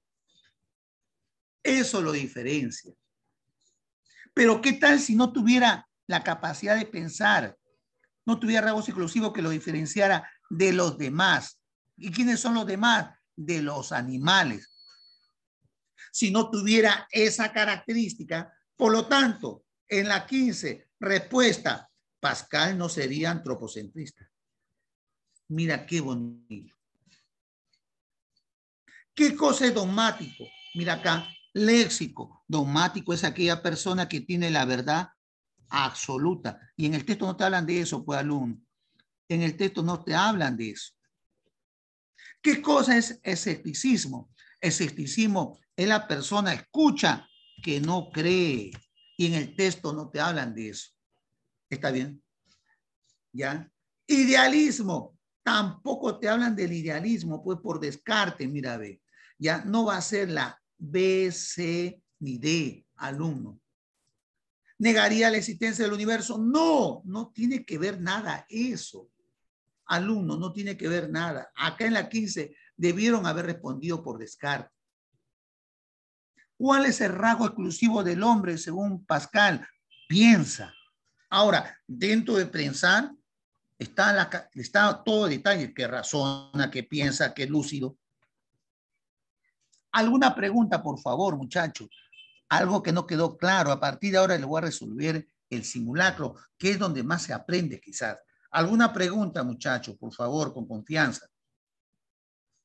S1: Eso lo diferencia. Pero ¿qué tal si no tuviera la capacidad de pensar? No tuviera rasgos exclusivos que lo diferenciara de los demás. ¿Y quiénes son los demás? De los animales. Si no tuviera esa característica, por lo tanto, en la 15, respuesta, Pascal no sería antropocentrista. Mira qué bonito. ¿Qué cosa es dogmático? Mira acá, léxico. Dogmático es aquella persona que tiene la verdad absoluta. Y en el texto no te hablan de eso, pues alumno. En el texto no te hablan de eso. ¿Qué cosa es escepticismo? Escepticismo es la persona escucha que no cree. Y en el texto no te hablan de eso. ¿Está bien? ¿Ya? Idealismo. Tampoco te hablan del idealismo, pues por descarte, mira, ve. Ya no va a ser la B, C ni D, alumno. ¿Negaría la existencia del universo? No, no tiene que ver nada eso. Alumno, no tiene que ver nada. Acá en la 15 debieron haber respondido por descarte. ¿Cuál es el rasgo exclusivo del hombre según Pascal? Piensa. Ahora, dentro de pensar está, la, todo detalle, que razona, que piensa, que es lúcido. ¿Alguna pregunta, por favor, muchachos? Algo que no quedó claro. A partir de ahora le voy a resolver el simulacro, que es donde más se aprende quizás. ¿Alguna pregunta, muchachos? Por favor, con confianza.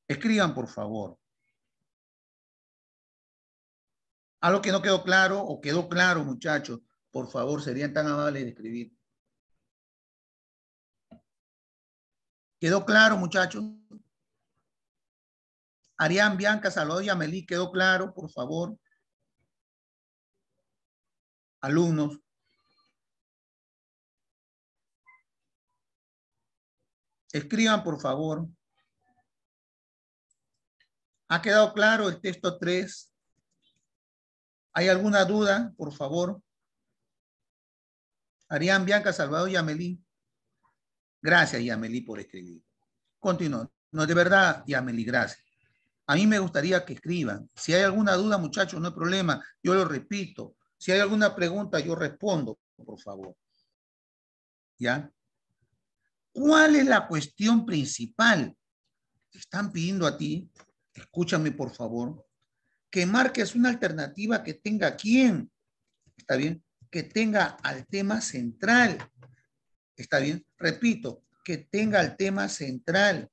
S1: Escriban, por favor. Algo que no quedó claro o quedó claro, muchachos, por favor, serían tan amables de escribir. ¿Quedó claro, muchachos? Arián, Bianca, Salud, y Amelí, ¿quedó claro, por favor? Alumnos. Escriban, por favor. ¿Ha quedado claro el texto 3 ¿Hay alguna duda, por favor? Arián Bianca Salvador Yamelí. Gracias, Yamelí, por escribir. Continúo. No, de verdad, Yamelí, gracias. A mí me gustaría que escriban. Si hay alguna duda, muchachos, no hay problema. Yo lo repito. Si hay alguna pregunta, yo respondo, por favor. ¿Ya? ¿Cuál es la cuestión principal? que están pidiendo a ti, escúchame por favor, que marques una alternativa que tenga quién, ¿está bien? Que tenga al tema central, ¿está bien? Repito, que tenga al tema central.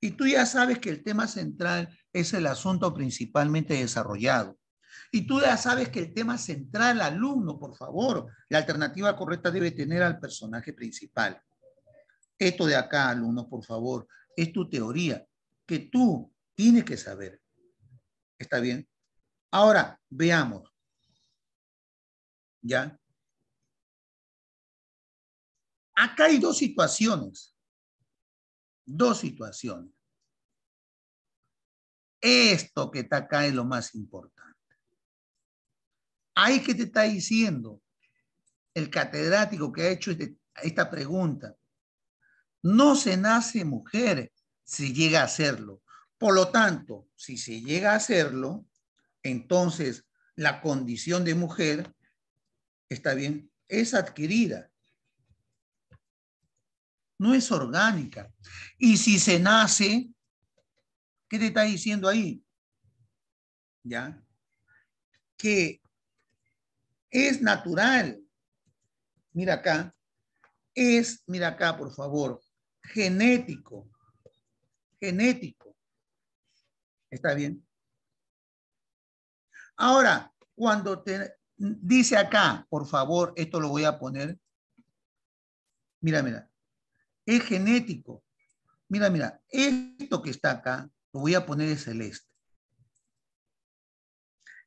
S1: Y tú ya sabes que el tema central es el asunto principalmente desarrollado. Y tú ya sabes que el tema central, alumno, por favor, la alternativa correcta debe tener al personaje principal. Esto de acá, alumno, por favor, es tu teoría que tú tienes que saber. Está bien. Ahora, veamos. ¿Ya?
S2: Acá hay dos situaciones.
S1: Dos situaciones. Esto que está acá es lo más importante. Ahí que te está diciendo el catedrático que ha hecho este, esta pregunta. No se nace mujer si llega a serlo. Por lo tanto, si se llega a hacerlo, entonces la condición de mujer, está bien, es adquirida. No es orgánica. Y si se nace, ¿qué te está diciendo ahí? ¿Ya? Que es natural. Mira acá. Es, mira acá, por favor, genético. Genético. ¿Está bien? Ahora, cuando te dice acá, por favor, esto lo voy a poner. Mira, mira. Es genético. Mira, mira. Esto que está acá, lo voy a poner de celeste.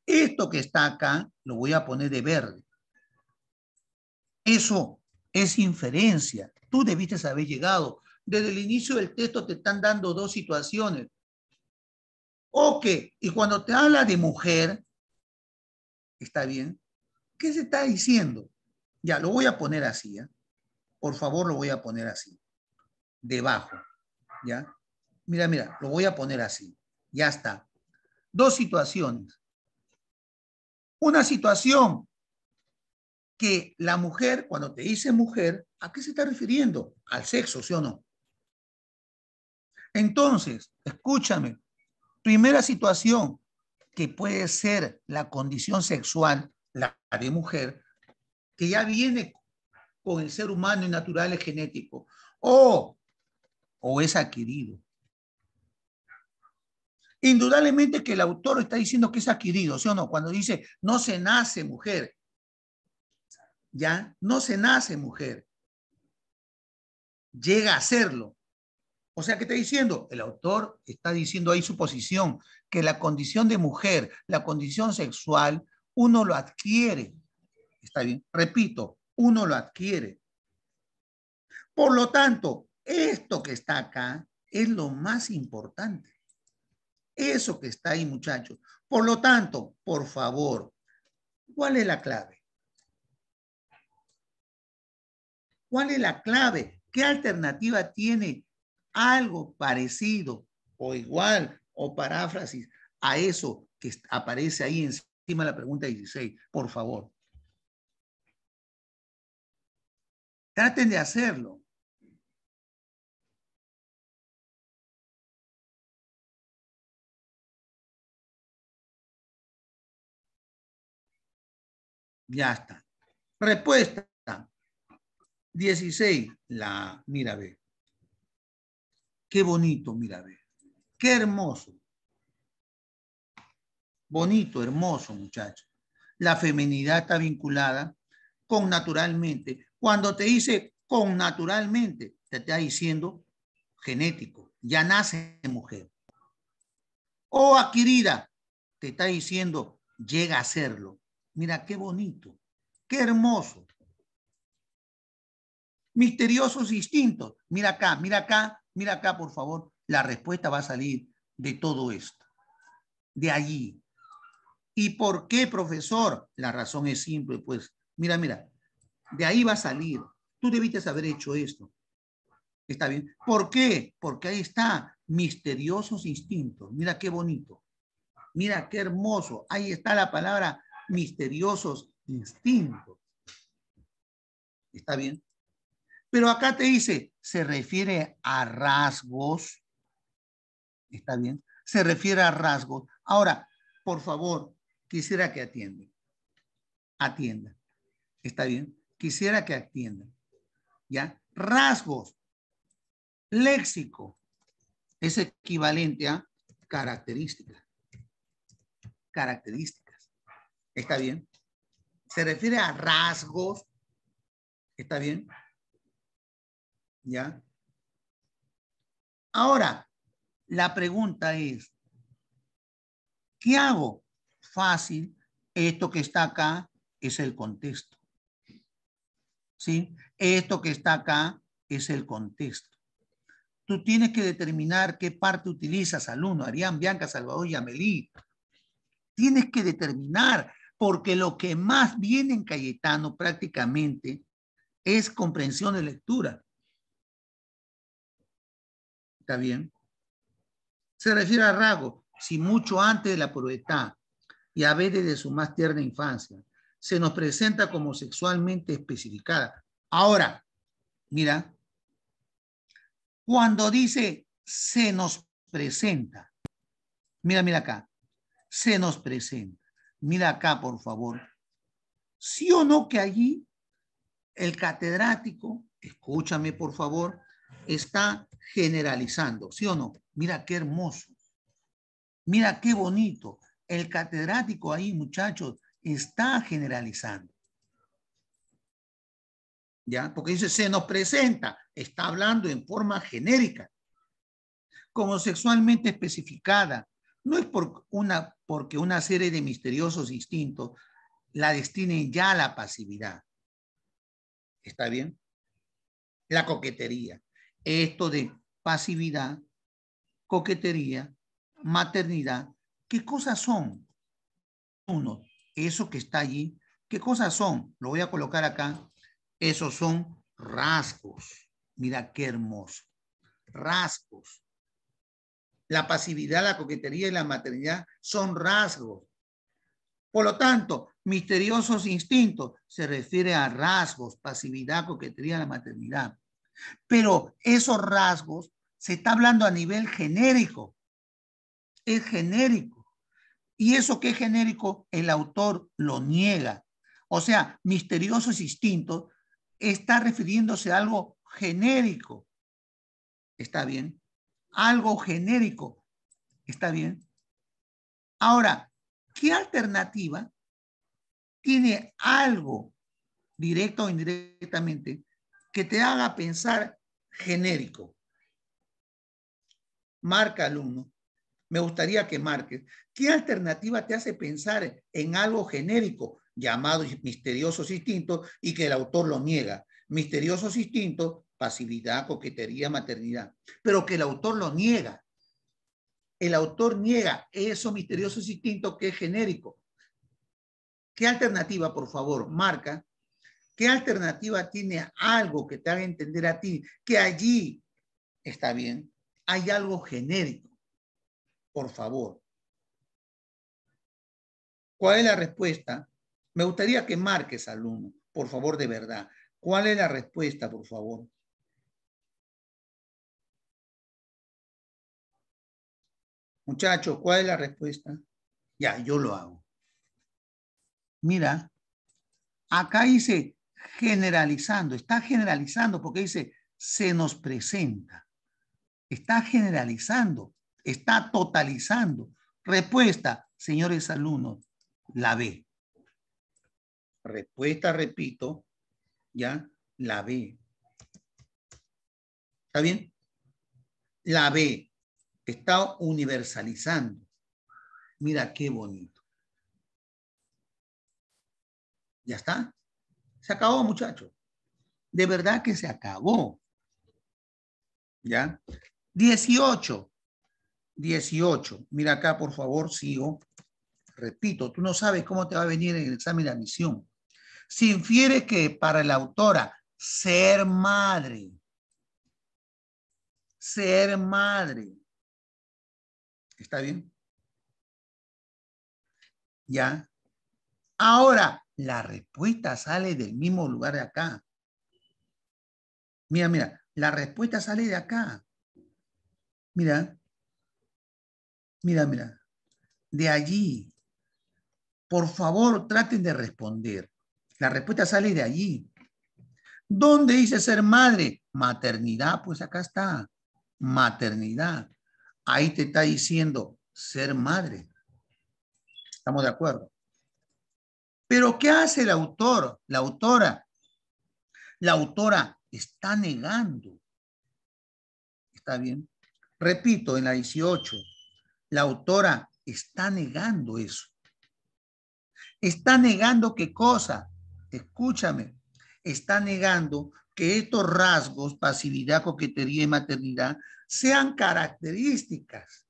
S1: Esto que está acá, lo voy a poner de verde. Eso es inferencia. Tú debiste haber llegado. Desde el inicio del texto te están dando dos situaciones. Ok, y cuando te habla de mujer, ¿está bien? ¿Qué se está diciendo? Ya, lo voy a poner así, ¿ya? ¿eh? Por favor, lo voy a poner así. Debajo, ¿ya? Mira, mira, lo voy a poner así. Ya está. Dos situaciones. Una situación que la mujer, cuando te dice mujer, ¿a qué se está refiriendo? Al sexo, ¿sí o no? Entonces, escúchame, Primera situación que puede ser la condición sexual, la de mujer, que ya viene con el ser humano y natural genético, o, o es adquirido. Indudablemente que el autor está diciendo que es adquirido, ¿sí o no? Cuando dice, no se nace mujer. ¿Ya? No se nace mujer. Llega a serlo. O sea, ¿qué está diciendo? El autor está diciendo ahí su posición, que la condición de mujer, la condición sexual, uno lo adquiere. Está bien, repito, uno lo adquiere. Por lo tanto, esto que está acá es lo más importante. Eso que está ahí, muchachos. Por lo tanto, por favor, ¿cuál es la clave? ¿Cuál es la clave? ¿Qué alternativa tiene algo parecido o igual o paráfrasis a eso que aparece ahí encima de la pregunta 16, por favor. Traten de hacerlo. Ya está. Respuesta 16, la mira B. Qué bonito, mira, Qué hermoso. Bonito, hermoso, muchacho. La feminidad está vinculada con naturalmente. Cuando te dice con naturalmente, te está diciendo genético. Ya nace mujer. O oh, adquirida, te está diciendo llega a serlo. Mira qué bonito, qué hermoso. Misteriosos instintos. Mira acá, mira acá, Mira acá, por favor, la respuesta va a salir de todo esto, de allí. ¿Y por qué, profesor? La razón es simple, pues. Mira, mira, de ahí va a salir. Tú debiste haber hecho esto. Está bien. ¿Por qué? Porque ahí está, misteriosos instintos. Mira qué bonito. Mira qué hermoso. Ahí está la palabra misteriosos instintos. ¿Está bien? Pero acá te dice, se refiere a rasgos. ¿Está bien? Se refiere a rasgos. Ahora, por favor, quisiera que atiendan. Atienda. ¿Está bien? Quisiera que atiendan. ¿Ya? Rasgos. Léxico. Es equivalente a características. Características. ¿Está bien? Se refiere a rasgos. ¿Está bien? ¿Ya? Ahora, la pregunta es, ¿qué hago? Fácil, esto que está acá es el contexto. ¿Sí? Esto que está acá es el contexto. Tú tienes que determinar qué parte utilizas, alumno, Arián, Bianca, Salvador y Amelí. Tienes que determinar, porque lo que más viene en Cayetano prácticamente es comprensión de lectura está bien, se refiere a Rago si mucho antes de la pubertad y a veces de su más tierna infancia, se nos presenta como sexualmente especificada. Ahora, mira, cuando dice se nos presenta, mira, mira acá, se nos presenta, mira acá, por favor, sí o no que allí el catedrático, escúchame, por favor, está generalizando, ¿sí o no? Mira qué hermoso. Mira qué bonito. El catedrático ahí, muchachos, está generalizando. ¿Ya? Porque dice, se nos presenta, está hablando en forma genérica, como sexualmente especificada. No es por una, porque una serie de misteriosos instintos la destinen ya a la pasividad. ¿Está bien? La coquetería, esto de pasividad, coquetería, maternidad, ¿qué cosas son? Uno, eso que está allí, ¿qué cosas son? Lo voy a colocar acá. Esos son rasgos. Mira qué hermoso. Rasgos. La pasividad, la coquetería y la maternidad son rasgos. Por lo tanto, misteriosos instintos se refiere a rasgos, pasividad, coquetería, la maternidad. Pero esos rasgos se está hablando a nivel genérico. Es genérico. Y eso que es genérico, el autor lo niega. O sea, misteriosos instintos está refiriéndose a algo genérico. ¿Está bien? Algo genérico. ¿Está bien? Ahora, ¿qué alternativa tiene algo, directo o indirectamente, que te haga pensar genérico. Marca, alumno. Me gustaría que marques. ¿Qué alternativa te hace pensar en algo genérico llamado misteriosos instintos y que el autor lo niega? Misteriosos instintos, pasividad, coquetería, maternidad, pero que el autor lo niega. El autor niega esos misteriosos instintos que es genérico. ¿Qué alternativa, por favor, marca ¿Qué alternativa tiene algo que te haga entender a ti que allí está bien? Hay algo genérico. Por favor. ¿Cuál es la respuesta? Me gustaría que marques, alumno, por favor, de verdad. ¿Cuál es la respuesta, por favor?
S2: Muchachos, ¿cuál es la respuesta?
S1: Ya, yo lo hago. Mira, acá dice generalizando, está generalizando porque dice, se nos presenta. Está generalizando, está totalizando. Respuesta, señores alumnos, la B. Respuesta, repito, ya, la B. ¿Está bien? La B está universalizando. Mira qué bonito. ¿Ya está? Se acabó, muchachos. De verdad que se acabó. ¿Ya? Dieciocho. Dieciocho. Mira acá, por favor, sigo. Repito, tú no sabes cómo te va a venir en el examen de admisión. Si infiere que para la autora ser madre, ser madre, ¿está bien? ¿Ya? Ahora, la respuesta sale del mismo lugar de acá. Mira, mira, la respuesta sale de acá. Mira, mira, mira, de allí. Por favor, traten de responder. La respuesta sale de allí. ¿Dónde dice ser madre? Maternidad, pues acá está. Maternidad. Ahí te está diciendo ser madre. ¿Estamos de acuerdo? Pero ¿qué hace el autor, la autora? La autora está negando. ¿Está bien? Repito, en la 18, la autora está negando eso. Está negando qué cosa? Escúchame. Está negando que estos rasgos, pasividad, coquetería y maternidad, sean características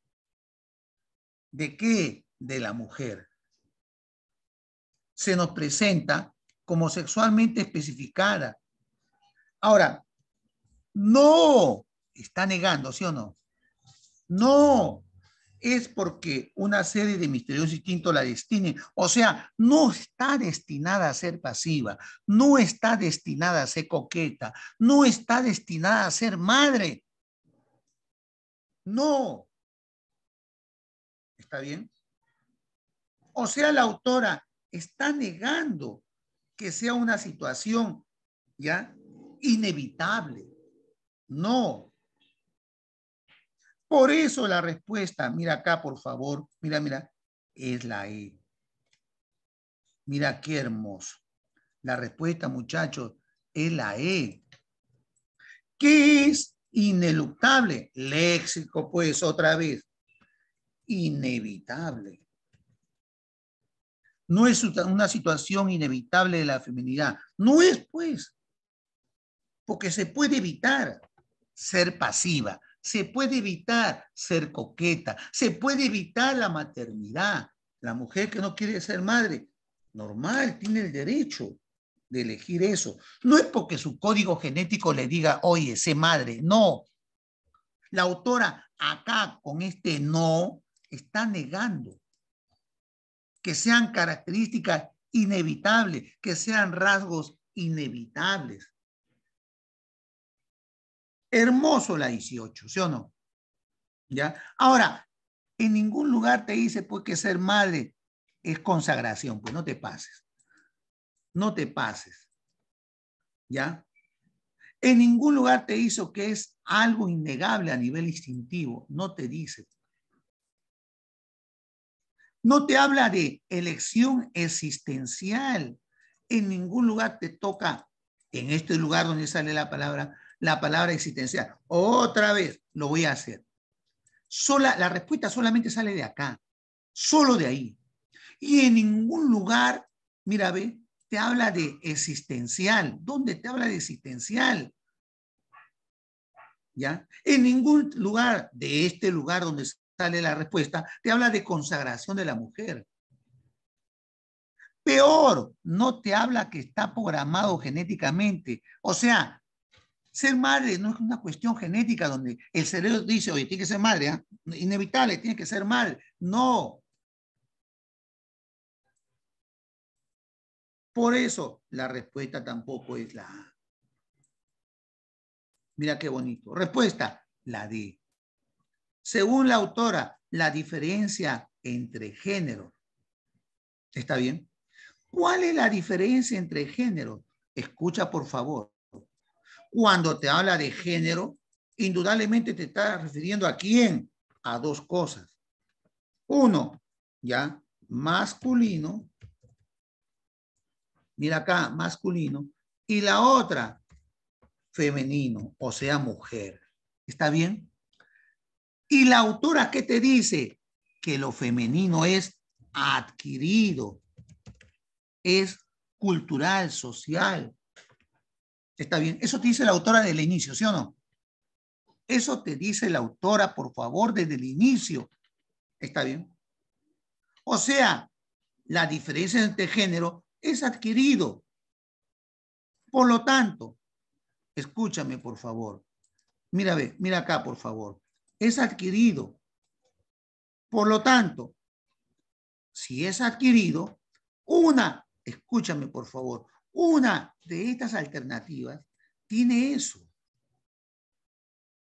S1: de qué? De la mujer se nos presenta como sexualmente especificada. Ahora, no está negando, ¿sí o no? No, es porque una serie de misterios instintos la destinen. O sea, no está destinada a ser pasiva, no está destinada a ser coqueta, no está destinada a ser madre. No. ¿Está bien? O sea, la autora está negando que sea una situación ya inevitable. No. Por eso la respuesta, mira acá por favor, mira, mira, es la E. Mira qué hermoso. La respuesta, muchachos, es la E. ¿Qué es ineluctable? Léxico, pues, otra vez. Inevitable no es una situación inevitable de la feminidad. No es, pues, porque se puede evitar ser pasiva, se puede evitar ser coqueta, se puede evitar la maternidad. La mujer que no quiere ser madre, normal, tiene el derecho de elegir eso. No es porque su código genético le diga, oye, sé madre, no. La autora acá con este no está negando que sean características inevitables, que sean rasgos inevitables. Hermoso la 18, ¿sí o no? ¿Ya? Ahora, en ningún lugar te dice pues que ser madre es consagración, pues no te pases. No te pases. ¿Ya? En ningún lugar te hizo que es algo innegable a nivel instintivo, no te dice. No te habla de elección existencial. En ningún lugar te toca, en este lugar donde sale la palabra, la palabra existencial. Otra vez lo voy a hacer. Sola, la respuesta solamente sale de acá, solo de ahí. Y en ningún lugar, mira, ve, te habla de existencial. ¿Dónde te habla de existencial? ¿Ya? En ningún lugar de este lugar donde sale la respuesta, te habla de consagración de la mujer. Peor, no te habla que está programado genéticamente. O sea, ser madre no es una cuestión genética donde el cerebro dice, oye, tiene que ser madre, ¿ah? inevitable, tiene que ser madre. No. Por eso la respuesta tampoco es la A. Mira qué bonito. Respuesta, la D según la autora, la diferencia entre género. ¿Está bien? ¿Cuál es la diferencia entre género? Escucha, por favor. Cuando te habla de género, indudablemente te está refiriendo a quién? A dos cosas. Uno, ya, masculino. Mira acá, masculino. Y la otra, femenino, o sea, mujer. ¿Está bien? Y la autora qué te dice que lo femenino es adquirido, es cultural, social. Está bien, eso te dice la autora desde el inicio, ¿sí o no? Eso te dice la autora, por favor, desde el inicio. Está bien. O sea, la diferencia entre género es adquirido. Por lo tanto, escúchame, por favor. Mira, mira acá, por favor es adquirido. Por lo tanto, si es adquirido, una, escúchame por favor, una de estas alternativas tiene eso.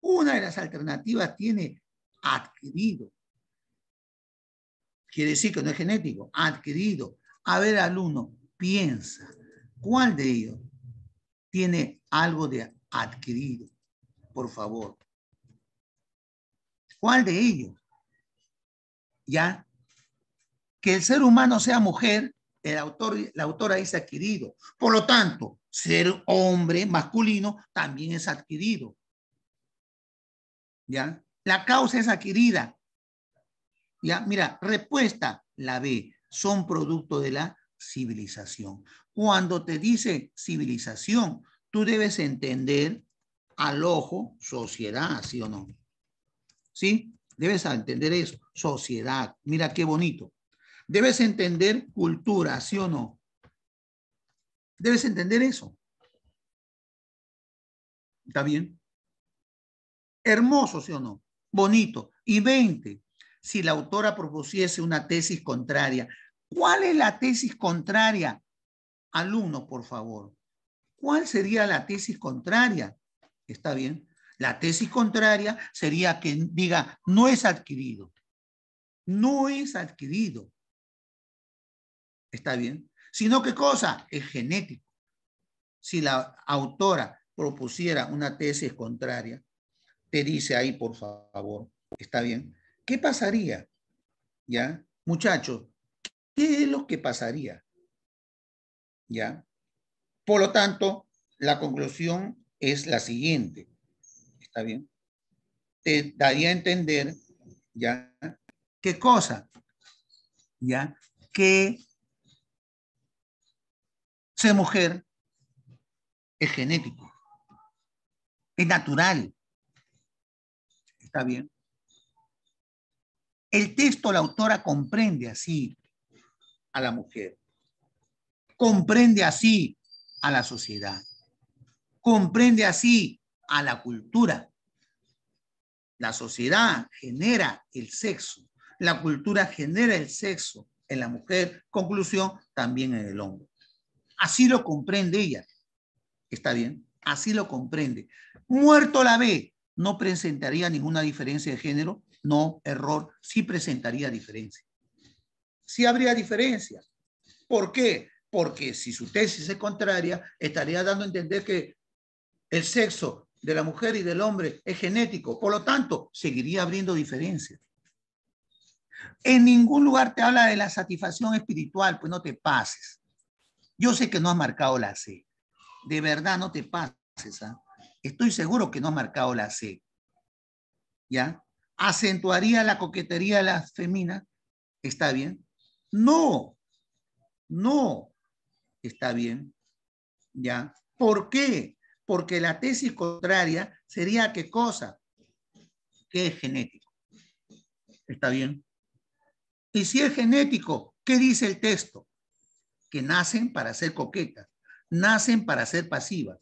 S1: Una de las alternativas tiene adquirido. Quiere decir que no es genético, adquirido. A ver, alumno, piensa, ¿cuál de ellos tiene algo de adquirido? Por favor. ¿Cuál de ellos? ¿Ya? Que el ser humano sea mujer, el autor, la autora es adquirido. Por lo tanto, ser hombre masculino también es adquirido. ¿Ya? La causa es adquirida. ¿Ya? Mira, respuesta, la B, son producto de la civilización. Cuando te dice civilización, tú debes entender al ojo sociedad, ¿sí o no? ¿sí? Debes entender eso. Sociedad, mira qué bonito. Debes entender cultura, ¿sí o no? Debes entender eso. ¿Está bien? Hermoso, ¿sí o no? Bonito. Y 20. Si la autora propusiese una tesis contraria. ¿Cuál es la tesis contraria? alumno por favor. ¿Cuál sería la tesis contraria? ¿Está bien? La tesis contraria sería que diga, no es adquirido. No es adquirido. ¿Está bien? Sino qué cosa? Es genético. Si la autora propusiera una tesis contraria, te dice ahí, por favor, ¿está bien? ¿Qué pasaría? ¿Ya? Muchachos, ¿qué es lo que pasaría? ¿Ya? Por lo tanto, la conclusión es la siguiente está bien, te daría a entender, ¿ya? ¿Qué cosa? ¿Ya? Que ser mujer es genético, es natural. ¿Está bien? El texto, la autora comprende así a la mujer, comprende así a la sociedad, comprende así a la cultura. La sociedad genera el sexo, la cultura genera el sexo en la mujer, conclusión, también en el hombre. Así lo comprende ella. ¿Está bien? Así lo comprende. Muerto la B, no presentaría ninguna diferencia de género, no, error, sí presentaría diferencia. Sí habría diferencia. ¿Por qué? Porque si su tesis es contraria, estaría dando a entender que el sexo de la mujer y del hombre es genético, por lo tanto, seguiría abriendo diferencias. En ningún lugar te habla de la satisfacción espiritual, pues no te pases. Yo sé que no has marcado la C. De verdad, no te pases. ¿ah? Estoy seguro que no has marcado la C. ¿Ya? ¿Acentuaría la coquetería de las feminas? ¿Está bien? No. No. Está bien. ¿Ya? ¿Por qué? porque la tesis contraria sería qué cosa? Que es genético. ¿Está bien? Y si es genético, ¿qué dice el texto? Que nacen para ser coquetas, nacen para ser pasivas,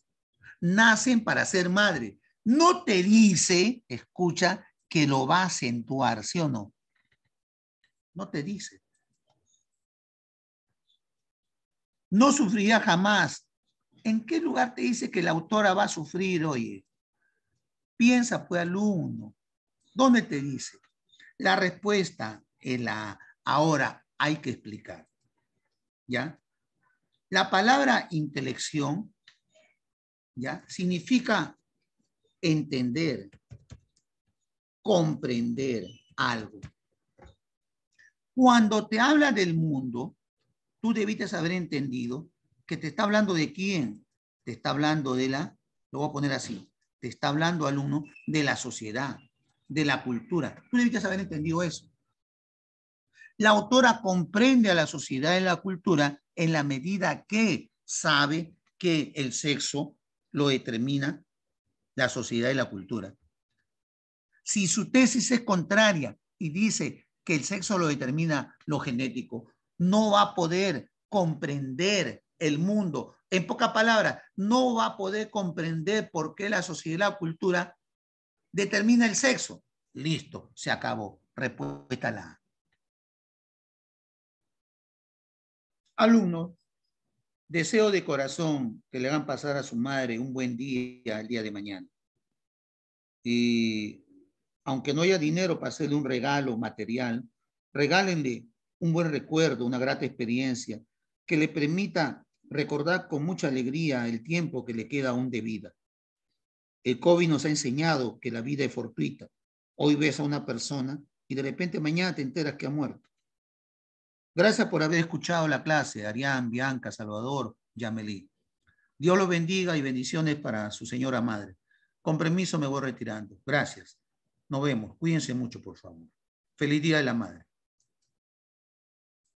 S1: nacen para ser madre. No te dice, escucha, que lo va a acentuar, ¿sí o no? No te dice. No sufrirá jamás, ¿En qué lugar te dice que la autora va a sufrir, oye? Piensa, pues, alumno. ¿Dónde te dice? La respuesta es la ahora hay que explicar. ¿Ya? La palabra intelección, ¿ya? Significa entender, comprender algo. Cuando te habla del mundo, tú debiste haber entendido que te está hablando de quién? Te está hablando de la, lo voy a poner así, te está hablando, uno de la sociedad, de la cultura. Tú debiste haber entendido eso. La autora comprende a la sociedad y la cultura en la medida que sabe que el sexo lo determina la sociedad y la cultura. Si su tesis es contraria y dice que el sexo lo determina lo genético, no va a poder comprender el mundo, en pocas palabras, no va a poder comprender por qué la sociedad o la cultura determina el sexo. Listo, se acabó. Respuesta la Alumnos, deseo de corazón que le hagan pasar a su madre un buen día el día de mañana. Y aunque no haya dinero para hacerle un regalo material, regálenle un buen recuerdo, una grata experiencia que le permita recordar con mucha alegría el tiempo que le queda aún de vida. El COVID nos ha enseñado que la vida es fortuita. Hoy ves a una persona y de repente mañana te enteras que ha muerto. Gracias por haber escuchado la clase, Arián, Bianca, Salvador, Yamelí. Dios los bendiga y bendiciones para su señora madre. Con permiso me voy retirando. Gracias. Nos vemos. Cuídense mucho, por favor. Feliz Día de la Madre.